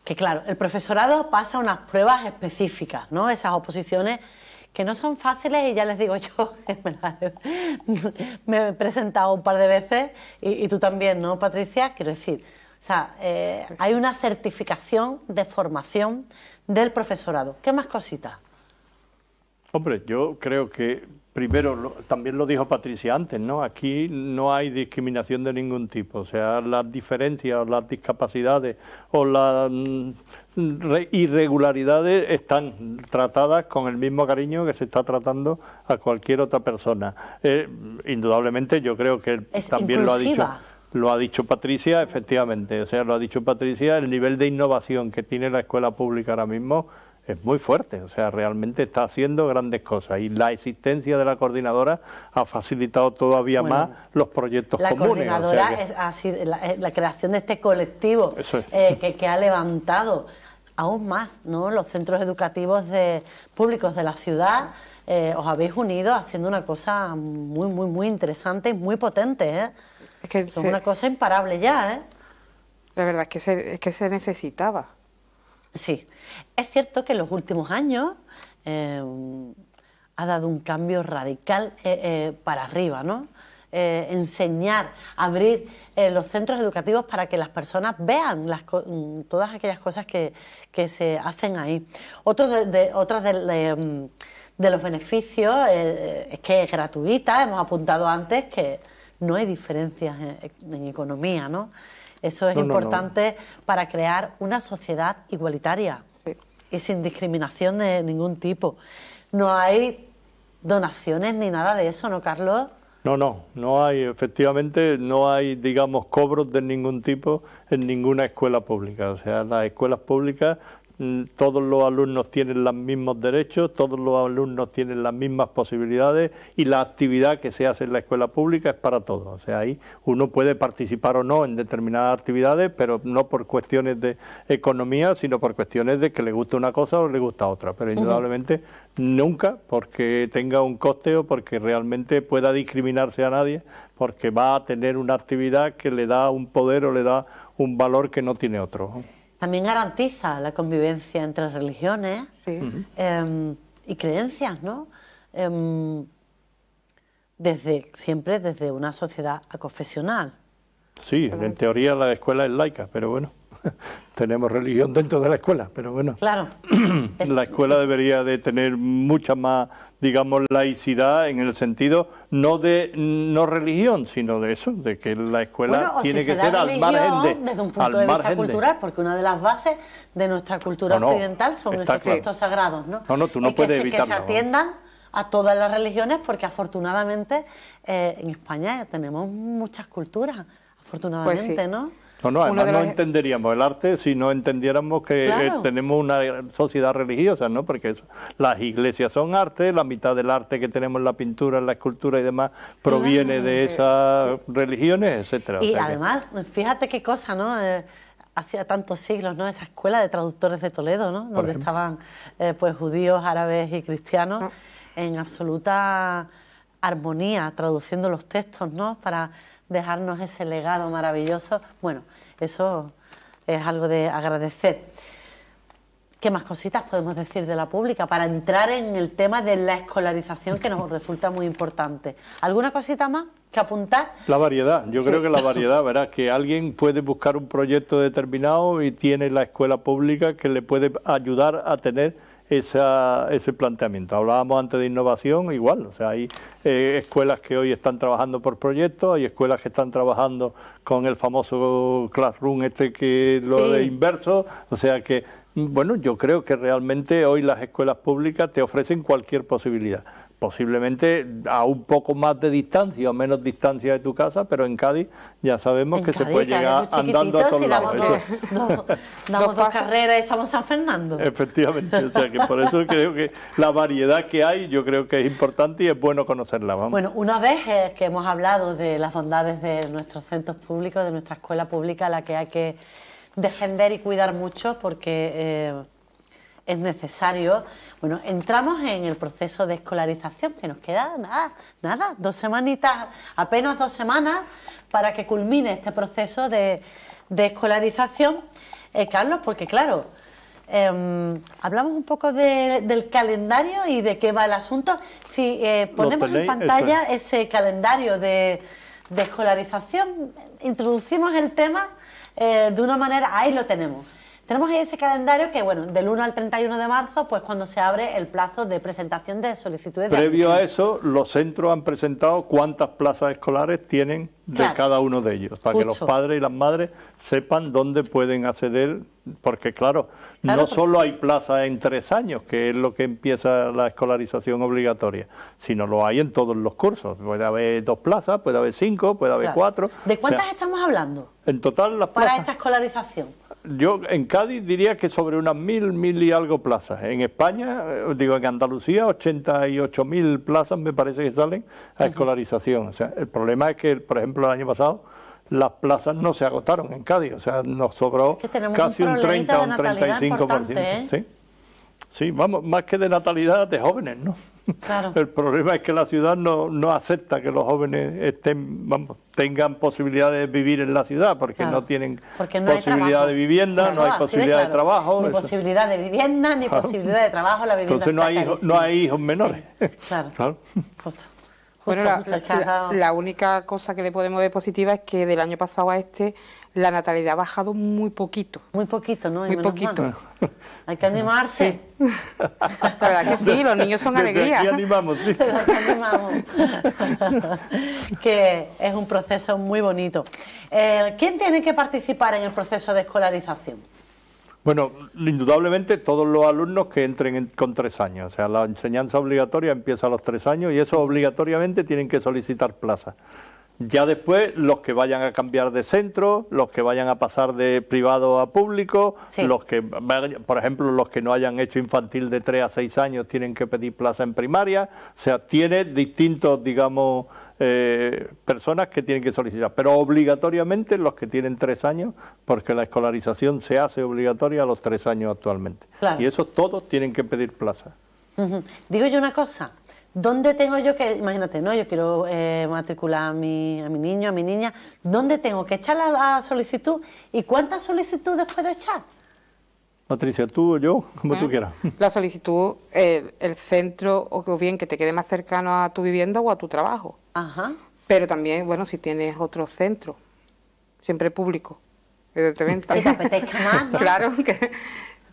que, claro, el profesorado pasa unas pruebas específicas, ¿no? Esas oposiciones que no son fáciles y ya les digo yo, me he presentado un par de veces y, tú también, ¿no, Patricia? Quiero decir, o sea, eh, hay una certificación de formación del profesorado. ¿Qué más cositas? Hombre, yo creo que primero, también lo dijo Patricia antes, ¿no? Aquí no hay discriminación de ningún tipo, o sea, las diferencias, las discapacidades o las mm, irregularidades están tratadas con el mismo cariño que se está tratando a cualquier otra persona. Eh, indudablemente, yo creo que también lo ha dicho. Lo ha dicho Patricia, efectivamente, o sea, lo ha dicho Patricia, el nivel de innovación que tiene la escuela pública ahora mismo es muy fuerte, o sea, realmente está haciendo grandes cosas y la existencia de la coordinadora ha facilitado todavía más los proyectos comunes. así, la eh, la, creación de este colectivo eh, que, ha levantado aún más ¿no? los centros educativos de, públicos de la ciudad. Eh, os habéis unido haciendo una cosa muy, muy, muy interesante y muy potente. Es una cosa imparable ya. ¿eh? La verdad es que es que se necesitaba. Sí, es cierto que en los últimos años eh, ha dado un cambio radical eh, eh, para arriba, ¿no? enseñar, abrir los centros educativos para que las personas vean mm, todas aquellas cosas que, se hacen ahí. Otro de, de, mm, los beneficios es que es gratuita, hemos apuntado antes que no hay diferencias en economía, ¿no? Eso es importante para crear una sociedad igualitaria y sin discriminación de ningún tipo. No hay donaciones ni nada de eso, ¿no, Carlos? No, no, no hay, efectivamente, no hay, digamos, cobros de ningún tipo en ninguna escuela pública. O sea, las escuelas públicas todos los alumnos tienen los mismos derechos, todos los alumnos tienen las mismas posibilidades y la actividad que se hace en la escuela pública es para todos. O sea, ahí uno puede participar o no en determinadas actividades, pero no por cuestiones de economía, sino por cuestiones de que le gusta una cosa o le gusta otra. Pero indudablemente nunca porque tenga un coste o porque realmente pueda discriminarse a nadie, porque va a tener una actividad que le da un poder o le da un valor que no tiene otro también garantiza la convivencia entre religiones em, y creencias, ¿no? Em, desde siempre desde una sociedad confesional. Sí, en teoría la escuela es laica, pero bueno. Tenemos religión dentro de la escuela, pero bueno. Claro. la escuela debería de tener mucha más, digamos, laicidad en el sentido no de no religión, sino de eso, de que la escuela tiene que ser al margen de desde un punto de vista cultural, porque una de las bases de nuestra cultura occidental son los efectos sagrados, ¿no? No, tú no puedes que, que se atiendan a todas las religiones, porque afortunadamente eh, en España tenemos muchas culturas, pues afortunadamente, ¿no? No, no, además no e- entenderíamos el arte si no entendiéramos que eh, tenemos una sociedad religiosa, ¿no? Porque las iglesias son arte, la mitad del arte que tenemos la pintura, en la escultura y demás proviene de esas religiones, etcétera. Y además, fíjate qué cosa, ¿no? Eh, hacía tantos siglos, ¿no? Esa escuela de traductores de Toledo, ¿no? Donde estaban eh, pues judíos, árabes y cristianos ah. en absoluta armonía traduciendo los textos, ¿no? Para dejarnos ese legado maravilloso. Bueno, eso es algo de agradecer. ¿Qué más cositas podemos decir de la pública para entrar en el tema de la escolarización que nos resulta muy importante? ¿Alguna cosita más que apuntar? La variedad, yo creo que la variedad, ¿verdad? Que alguien puede buscar un proyecto determinado y tiene la escuela pública que le puede ayudar a tener esa, ese planteamiento. Hablábamos antes de innovación, igual, o sea, hay eh, escuelas que hoy están trabajando por proyectos, hay escuelas que están trabajando con el famoso classroom este que lo de inverso, o sea que bueno, yo creo que realmente hoy las escuelas públicas te ofrecen cualquier posibilidad posiblemente a un poco más de distancia o menos distancia de tu casa, pero en Cádiz ya sabemos que se puede llegar andando a todos lados. Damos, dos, carreras damos estamos en San Fernando. Efectivamente, o sea que por eso creo que la variedad que hay yo creo que es importante y es bueno conocerla. Bueno, una vez eh, que hemos hablado de las bondades de nuestros centros públicos, de nuestra escuela pública, la que hay que defender y cuidar mucho porque... Eh, es necesario. Bueno, entramos en el proceso de escolarización, que nos queda nada, nada, dos semanitas, apenas dos semanas para que culmine este proceso de, escolarización. Eh, Carlos, porque claro, em, hablamos un poco del calendario y de qué va el asunto. Si eh, ponemos en pantalla ese calendario de, escolarización, introducimos el tema eh, de una manera, ahí lo tenemos tenemos ese calendario que, bueno, del 1 al 31 de marzo, pues cuando se abre el plazo de presentación de solicitudes. Previo a eso, los centros han presentado cuántas plazas escolares tienen de cada uno de ellos, para que los padres y las madres sepan dónde pueden acceder, porque claro, no solo hay plazas en tres años, que es lo que empieza la escolarización obligatoria, sino lo hay en todos los cursos. Puede haber dos plazas, puede haber cinco, puede haber cuatro. ¿De cuántas estamos hablando? En total las plazas. Para esta escolarización yo en Cádiz diría que sobre unas mil, mil y algo plazas. En España, eh, digo en Andalucía, 88 mil plazas me parece que salen a escolarización. O sea, el problema es que, por ejemplo, el año pasado las plazas no se agotaron en Cádiz, o sea, nos sobró casi un 30 o un 35%. ¿eh? ¿sí? Sí, vamos, más que de natalidad, de jóvenes, ¿no? Claro. El problema es que la ciudad no, no acepta que los jóvenes estén, vamos, tengan posibilidad de vivir en la ciudad, porque no tienen posibilidad de vivienda, no hay posibilidad de, trabajo. Ni posibilidad de vivienda, ni posibilidad de trabajo, la vivienda Entonces no hay, hijos, no hay hijos menores. Claro. Justo. Justo, bueno, la única cosa que le podemos ver positiva es que del año pasado a este la natalidad ha bajado muy poquito. Muy poquito, ¿no? muy poquito. Hay que animarse. La verdad que sí, los niños son alegría. animamos, sí. animamos. que es un proceso muy bonito. Eh, ¿Quién tiene que participar en el proceso de escolarización? Bueno, indudablemente todos los alumnos que entren con tres años. O sea, la enseñanza obligatoria empieza a los tres años y eso obligatoriamente tienen que solicitar plazas. Ya después los que vayan a cambiar de centro, los que vayan a pasar de privado a público, los que, por ejemplo, los que no hayan hecho infantil de 3 a 6 años tienen que pedir plaza en primaria, o sea, tiene distintos, digamos, eh, personas que tienen que solicitar, pero obligatoriamente los que tienen 3 años, porque la escolarización se hace obligatoria a los 3 años actualmente. Y esos todos tienen que pedir plaza. Digo yo una cosa, ¿Dónde tengo yo que, imagínate, no, yo quiero eh, matricular a mi, a mi niño, a mi niña, ¿dónde tengo que echar la, solicitud y cuántas solicitudes puedo echar? Patricia, tú o yo, como tú ¿Eh? quieras. La solicitud, eh, el centro, o bien que te quede más cercano a tu vivienda o a tu trabajo. Ajá. Pero también, bueno, si tienes otro centro, siempre público, evidentemente. Que te apetezca más, Claro, que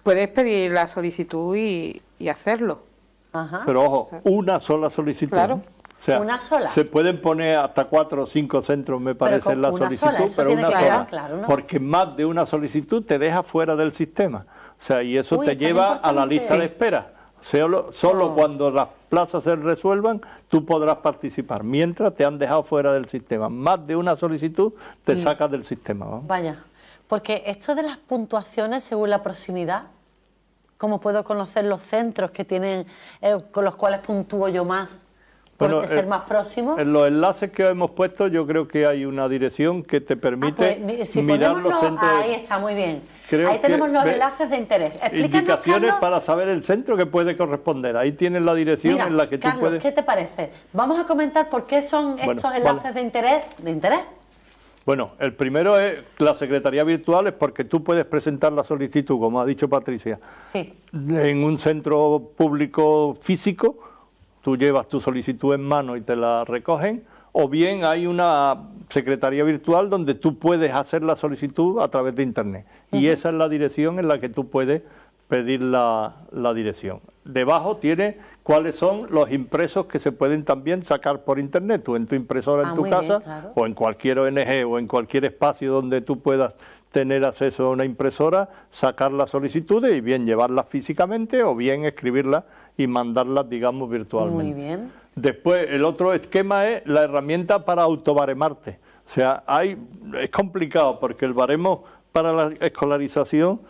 puedes pedir la solicitud y hacerlo. Pero ojo, una sola solicitud. sea, una Se pueden poner hasta cuatro o cinco centros, me parece, en la solicitud, pero una sola. Porque más de una solicitud te deja fuera del sistema. O sea, y eso te lleva a la lista de espera. Solo, solo oh. cuando las plazas se resuelvan, tú podrás participar. Mientras te han dejado fuera del sistema. Más de una solicitud te mm. saca del sistema. Vaya, porque esto de las puntuaciones según la proximidad, ¿Cómo puedo conocer los centros que tienen, eh, con los cuales puntúo yo más? Bueno, ser eh, más próximo. En los enlaces que hemos puesto, yo creo que hay una dirección que te permite ah, pues, mirar los centros. Ahí está, muy bien. ahí tenemos los enlaces de interés. Explicaciones para saber el centro que puede corresponder. Ahí tienes la dirección en la que tú Carlos, ¿Qué te parece? Vamos a comentar por qué son estos enlaces De interés bueno, el primero es la secretaría virtual, es porque tú puedes presentar la solicitud, como ha dicho Patricia, en un centro público físico, tú llevas tu solicitud en mano y te la recogen, o bien hay una secretaría virtual donde tú puedes hacer la solicitud a través de Internet. Y esa es la dirección en la que tú puedes pedir la, la dirección. Debajo tiene cuáles son los impresos que se pueden también sacar por internet, tú en tu impresora en ah, tu casa o en cualquier ONG o en cualquier espacio donde tú puedas tener acceso a una impresora, sacar las solicitudes y bien llevarlas físicamente o bien escribirlas y mandarlas, digamos, virtualmente. Muy bien. Después, el otro esquema es la herramienta para autobaremarte. O sea, hay, es complicado porque el baremo para la escolarización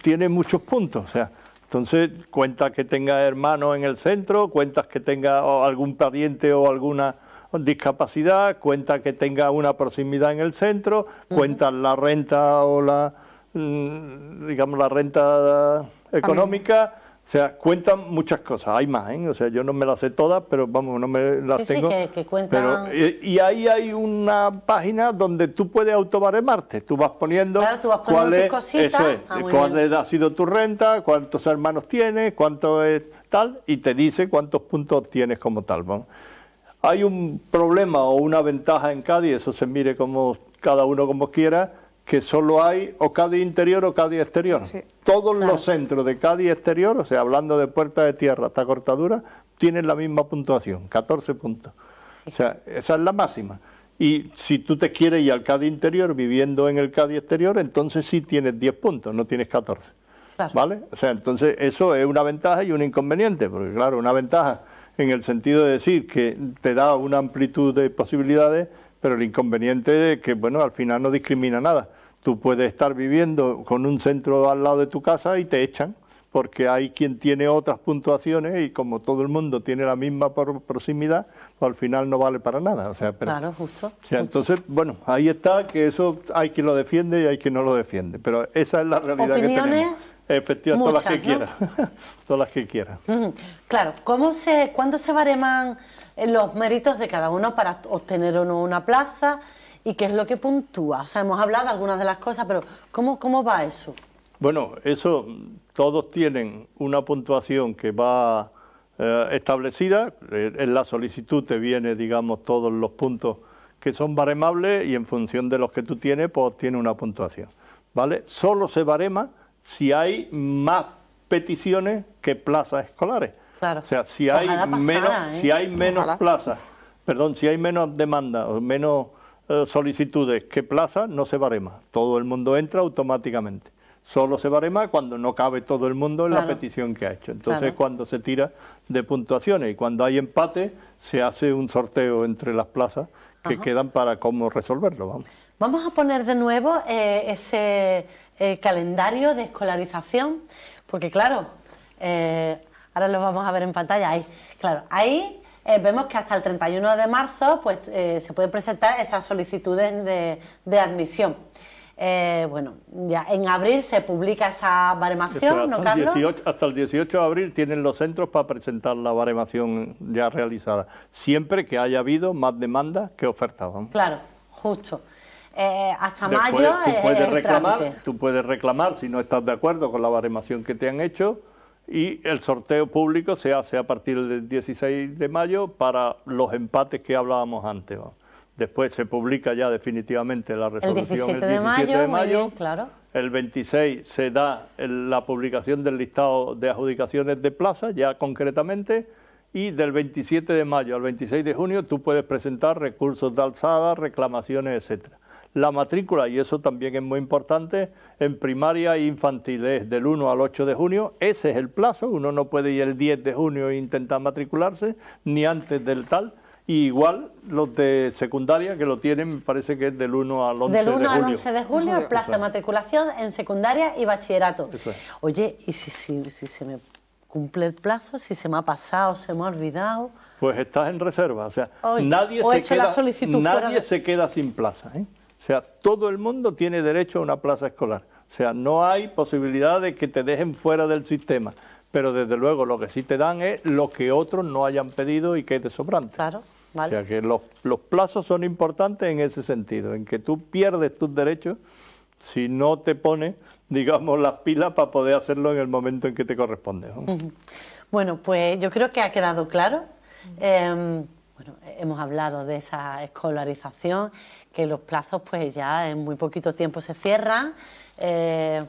tiene muchos puntos. O sea, entonces, cuenta que tenga hermano en el centro, cuentas que tenga algún pariente o alguna discapacidad, cuenta que tenga una proximidad en el centro, cuentas la renta o la, mm, digamos, la renta económica o sea, cuentan muchas cosas, hay más, ¿eh? o sea, yo no me las sé todas, pero vamos, no me las tengo. Sí, cuentan... Eh, y, ahí hay una página donde tú puedes autobaremarte, tú vas poniendo, claro, tú vas poniendo cuál, cositas. Ah, ha sido tu renta, cuántos hermanos tienes, cuánto es tal, y te dice cuántos puntos tienes como tal. Hay un problema o una ventaja en Cádiz, eso se mire como cada uno como quiera, que solo hay o Cádiz interior o Cádiz exterior. Todos los centros de Cádiz exterior, o sea, hablando de puerta de tierra hasta cortadura, tienen la misma puntuación, 14 puntos. O sea, esa es la máxima. Y si tú te quieres ir al Cádiz interior viviendo en el Cádiz exterior, entonces sí tienes 10 puntos, no tienes 14. ¿Vale? O sea, entonces eso es una ventaja y un inconveniente, porque claro, una ventaja en el sentido de decir que te da una amplitud de posibilidades pero el inconveniente es que, bueno, al final no discrimina nada. Tú puedes estar viviendo con un centro al lado de tu casa y te echan, porque hay quien tiene otras puntuaciones y como todo el mundo tiene la misma por proximidad, pues al final no vale para nada. claro, justo, Entonces, bueno, ahí está, que eso hay quien lo defiende y hay quien no lo defiende, pero esa es la realidad que tenemos. Efectivamente, todas las que ¿no? todas las que quieras. claro, ¿cómo se, ¿cuándo se bareman eh, los méritos de cada uno para obtener o no una plaza y qué es lo que puntúa. O sea, hemos hablado de algunas de las cosas, pero ¿cómo, cómo va eso? Bueno, eso todos tienen una puntuación que va eh, establecida, eh, en la solicitud te viene, digamos, todos los puntos que son baremables y en función de los que tú tienes, pues tiene una puntuación, ¿vale? Solo se barema si hay más peticiones que plazas escolares. O sea, si hay menos, ¿eh? si hay menos plazas, perdón, si hay menos demandas o menos eh, solicitudes que plazas, no se barema. Todo el mundo entra automáticamente. Solo se barema cuando no cabe todo el mundo en la petición que ha hecho. Entonces, cuando se tira de puntuaciones y cuando hay empate, se hace un sorteo entre las plazas que quedan para cómo resolverlo. Vamos, vamos a poner de nuevo eh, ese calendario de escolarización, porque claro, ahora lo vamos a ver en pantalla, ahí, claro, ahí eh, vemos que hasta el 31 de marzo pues, eh, se pueden presentar esas solicitudes de, admisión. Eh, bueno, ya en abril se publica esa baremación, ¿no, Carlos? hasta el 18 de abril tienen los centros para presentar la baremación ya realizada, siempre que haya habido más demanda que ofertaban. Claro, justo. hasta mayo tú puedes, reclamar, tú puedes reclamar si no estás de acuerdo con la baremación que te han hecho y el sorteo público se hace a partir del 16 de mayo para los empates que hablábamos antes. Después se publica ya definitivamente la resolución el 17 de, mayo. claro. El 26 se da la publicación del listado de adjudicaciones de plaza, ya concretamente, y del 27 de mayo al 26 de junio tú puedes presentar recursos de alzada, reclamaciones, etcétera. La matrícula, y eso también es muy importante, en primaria e infantil es del 1 al 8 de junio, ese es el plazo, uno no puede ir el 10 de junio e intentar matricularse, ni antes del tal, igual los de secundaria que lo tienen, me parece que es del 1 al 11 de julio. Del 1 al 11 de julio, plaza plazo de matriculación en secundaria y bachillerato. Oye, ¿y si, si, si se me cumple el plazo, si se me ha pasado, se me ha olvidado? Pues estás en reserva, o sea, nadie, se, queda, nadie se queda sin plaza. ¿eh? O sea, todo el mundo tiene derecho a una plaza escolar. O sea, no hay posibilidad de que te dejen fuera del sistema. Pero desde luego lo que sí te dan es lo que otros no hayan pedido y que es de sobrante. Claro, vale. O sea, que los, plazos son importantes en ese sentido, en que tú pierdes tus derechos si no te pones, digamos, las pilas para poder hacerlo en el momento en que te corresponde. Bueno, pues yo creo que ha quedado claro. Em, eh, hemos hablado de esa escolarización, que los plazos pues ya en muy poquito tiempo se cierran. Eh,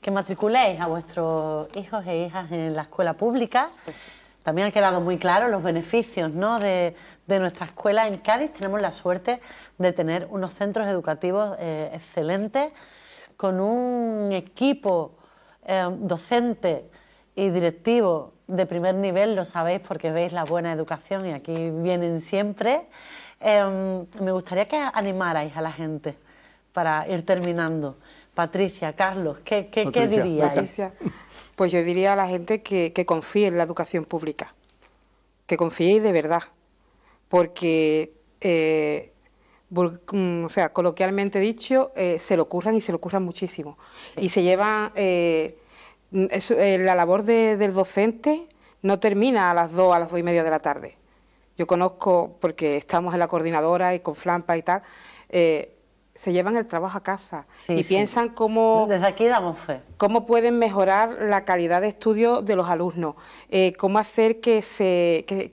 que matriculéis a vuestros hijos e hijas en la escuela pública. También han quedado muy claros los beneficios de, nuestra escuela. En Cádiz tenemos la suerte de tener unos centros educativos eh, excelentes, con un equipo docente y directivo de primer nivel, lo sabéis porque veis la buena educación y aquí vienen siempre. Em, me gustaría que animarais a la gente para ir terminando. Patricia, Carlos, ¿qué, qué, diríais? Pues yo diría a la gente que, confíe en la educación pública, que confíe de verdad, porque, eh, mm, o sea, coloquialmente dicho, eh, se lo ocurran y se lo ocurran muchísimo. Y se llevan eh, Mm, eh, la labor del docente no termina a las 2, a las 2 y media de la tarde. Yo conozco, porque estamos en la coordinadora y con Flampa y tal, eh, se llevan el trabajo a casa y piensan cómo... aquí pueden mejorar la calidad de estudio de los alumnos, eh, cómo hacer que,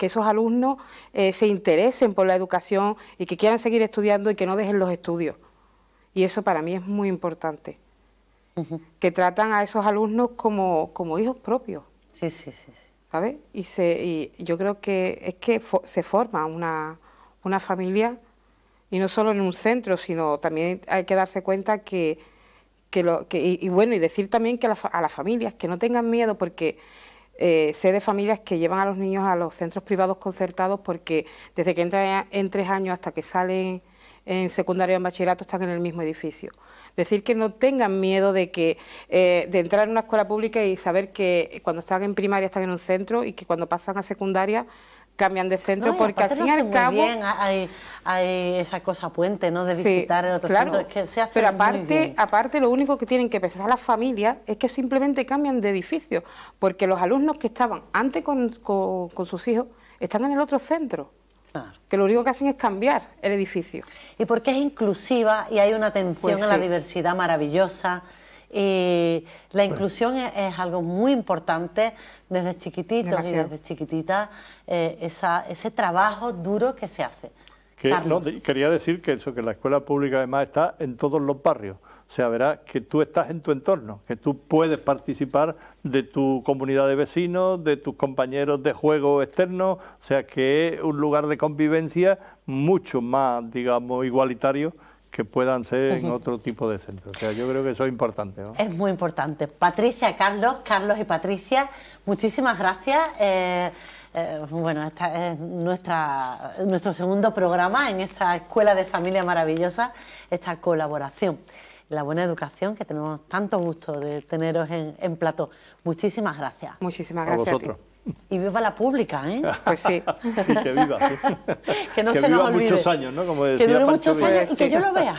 esos alumnos se interesen por la educación y que quieran seguir estudiando y que no dejen los estudios. Y eso para mí es muy importante que tratan a esos alumnos como, hijos propios. Sí, sí, sí. ¿Sabes? Y, y yo creo que es que se forma una, familia, y no solo en un centro, sino también hay que darse cuenta que, lo, que y, bueno, y decir también que a las familias que no tengan miedo, porque eh, sé de familias que llevan a los niños a los centros privados concertados, porque desde que entran en tres años hasta que salen en secundaria y en bachillerato están en el mismo edificio. Decir que no tengan miedo de que eh, de entrar en una escuela pública y saber que cuando están en primaria están en un centro y que cuando pasan a secundaria cambian de centro porque al fin y al cabo Hay, esa cosa puente no de visitar el otro centro que se hace pero aparte aparte lo único que tienen que pensar las familias es que simplemente cambian de edificio porque los alumnos que estaban antes con sus hijos están en el otro centro que lo único que hacen es cambiar el edificio. Y porque es inclusiva y hay una atención pues a la diversidad maravillosa. Y la inclusión es, algo muy importante desde chiquititos y desde chiquititas, eh, ese trabajo duro que se hace. quería decir que eso, que la escuela pública además está en todos los barrios. O sea, verás que tú estás en tu entorno, que tú puedes participar de tu comunidad de vecinos, de tus compañeros de juego externos o sea, que es un lugar de convivencia mucho más, digamos, igualitario que puedan ser en otro tipo de centro... O sea, yo creo que eso es importante. Es muy importante. Patricia, Carlos, Carlos y Patricia, muchísimas gracias. Eh, eh, bueno, esta es nuestra, nuestro segundo programa en esta escuela de familia maravillosa, esta colaboración la buena educación, que tenemos tanto gusto de teneros en, en plató. Muchísimas gracias. Muchísimas gracias a, ti. Y viva la pública, ¿eh? Pues sí. y que viva. que no se nos olvide. muchos años, ¿no? Como decía que dure muchos años y que yo lo vea.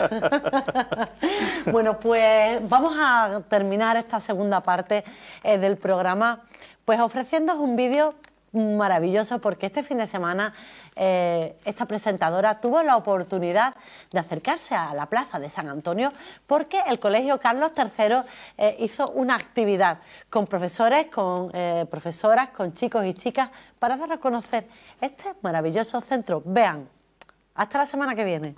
bueno, pues vamos a terminar esta segunda parte eh, del programa pues ofreciéndoos un vídeo maravilloso porque este fin de semana eh, esta presentadora tuvo la oportunidad de acercarse a la plaza de San Antonio porque el Colegio Carlos III eh, hizo una actividad con profesores, con eh, profesoras, con chicos y chicas para dar a conocer este maravilloso centro. Vean, hasta la semana que viene.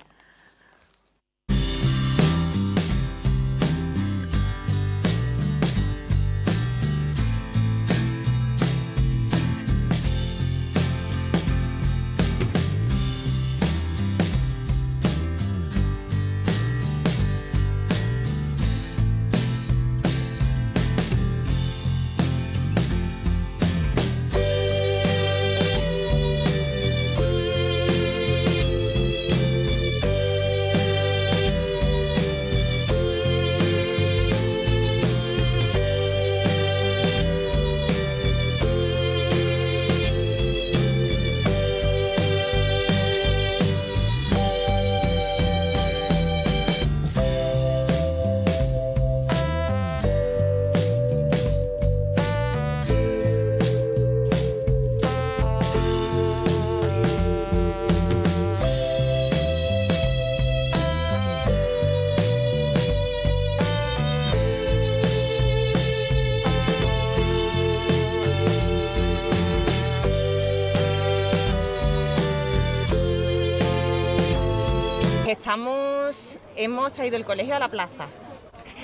hemos traído el colegio a la plaza.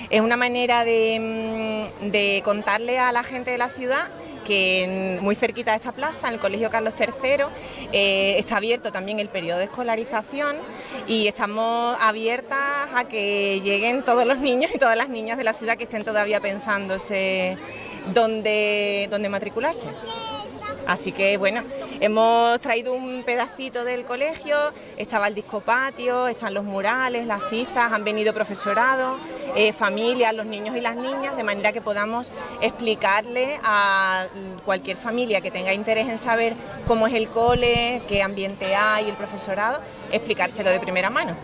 Es una manera de, mm, contarle a la gente de la ciudad que muy cerquita de esta plaza, en el Colegio Carlos III, eh, está abierto también el periodo de escolarización y estamos abiertas a que lleguen todos los niños y todas las niñas de la ciudad que estén todavía pensándose dónde, dónde matricularse. Así que bueno, Hemos traído un pedacito del colegio, estaba el disco patio, están los murales, las tizas, han venido profesorados, eh, familias, los niños y las niñas, de manera que podamos explicarle a cualquier familia que tenga interés en saber cómo es el cole, qué ambiente hay, el profesorado, explicárselo de primera mano.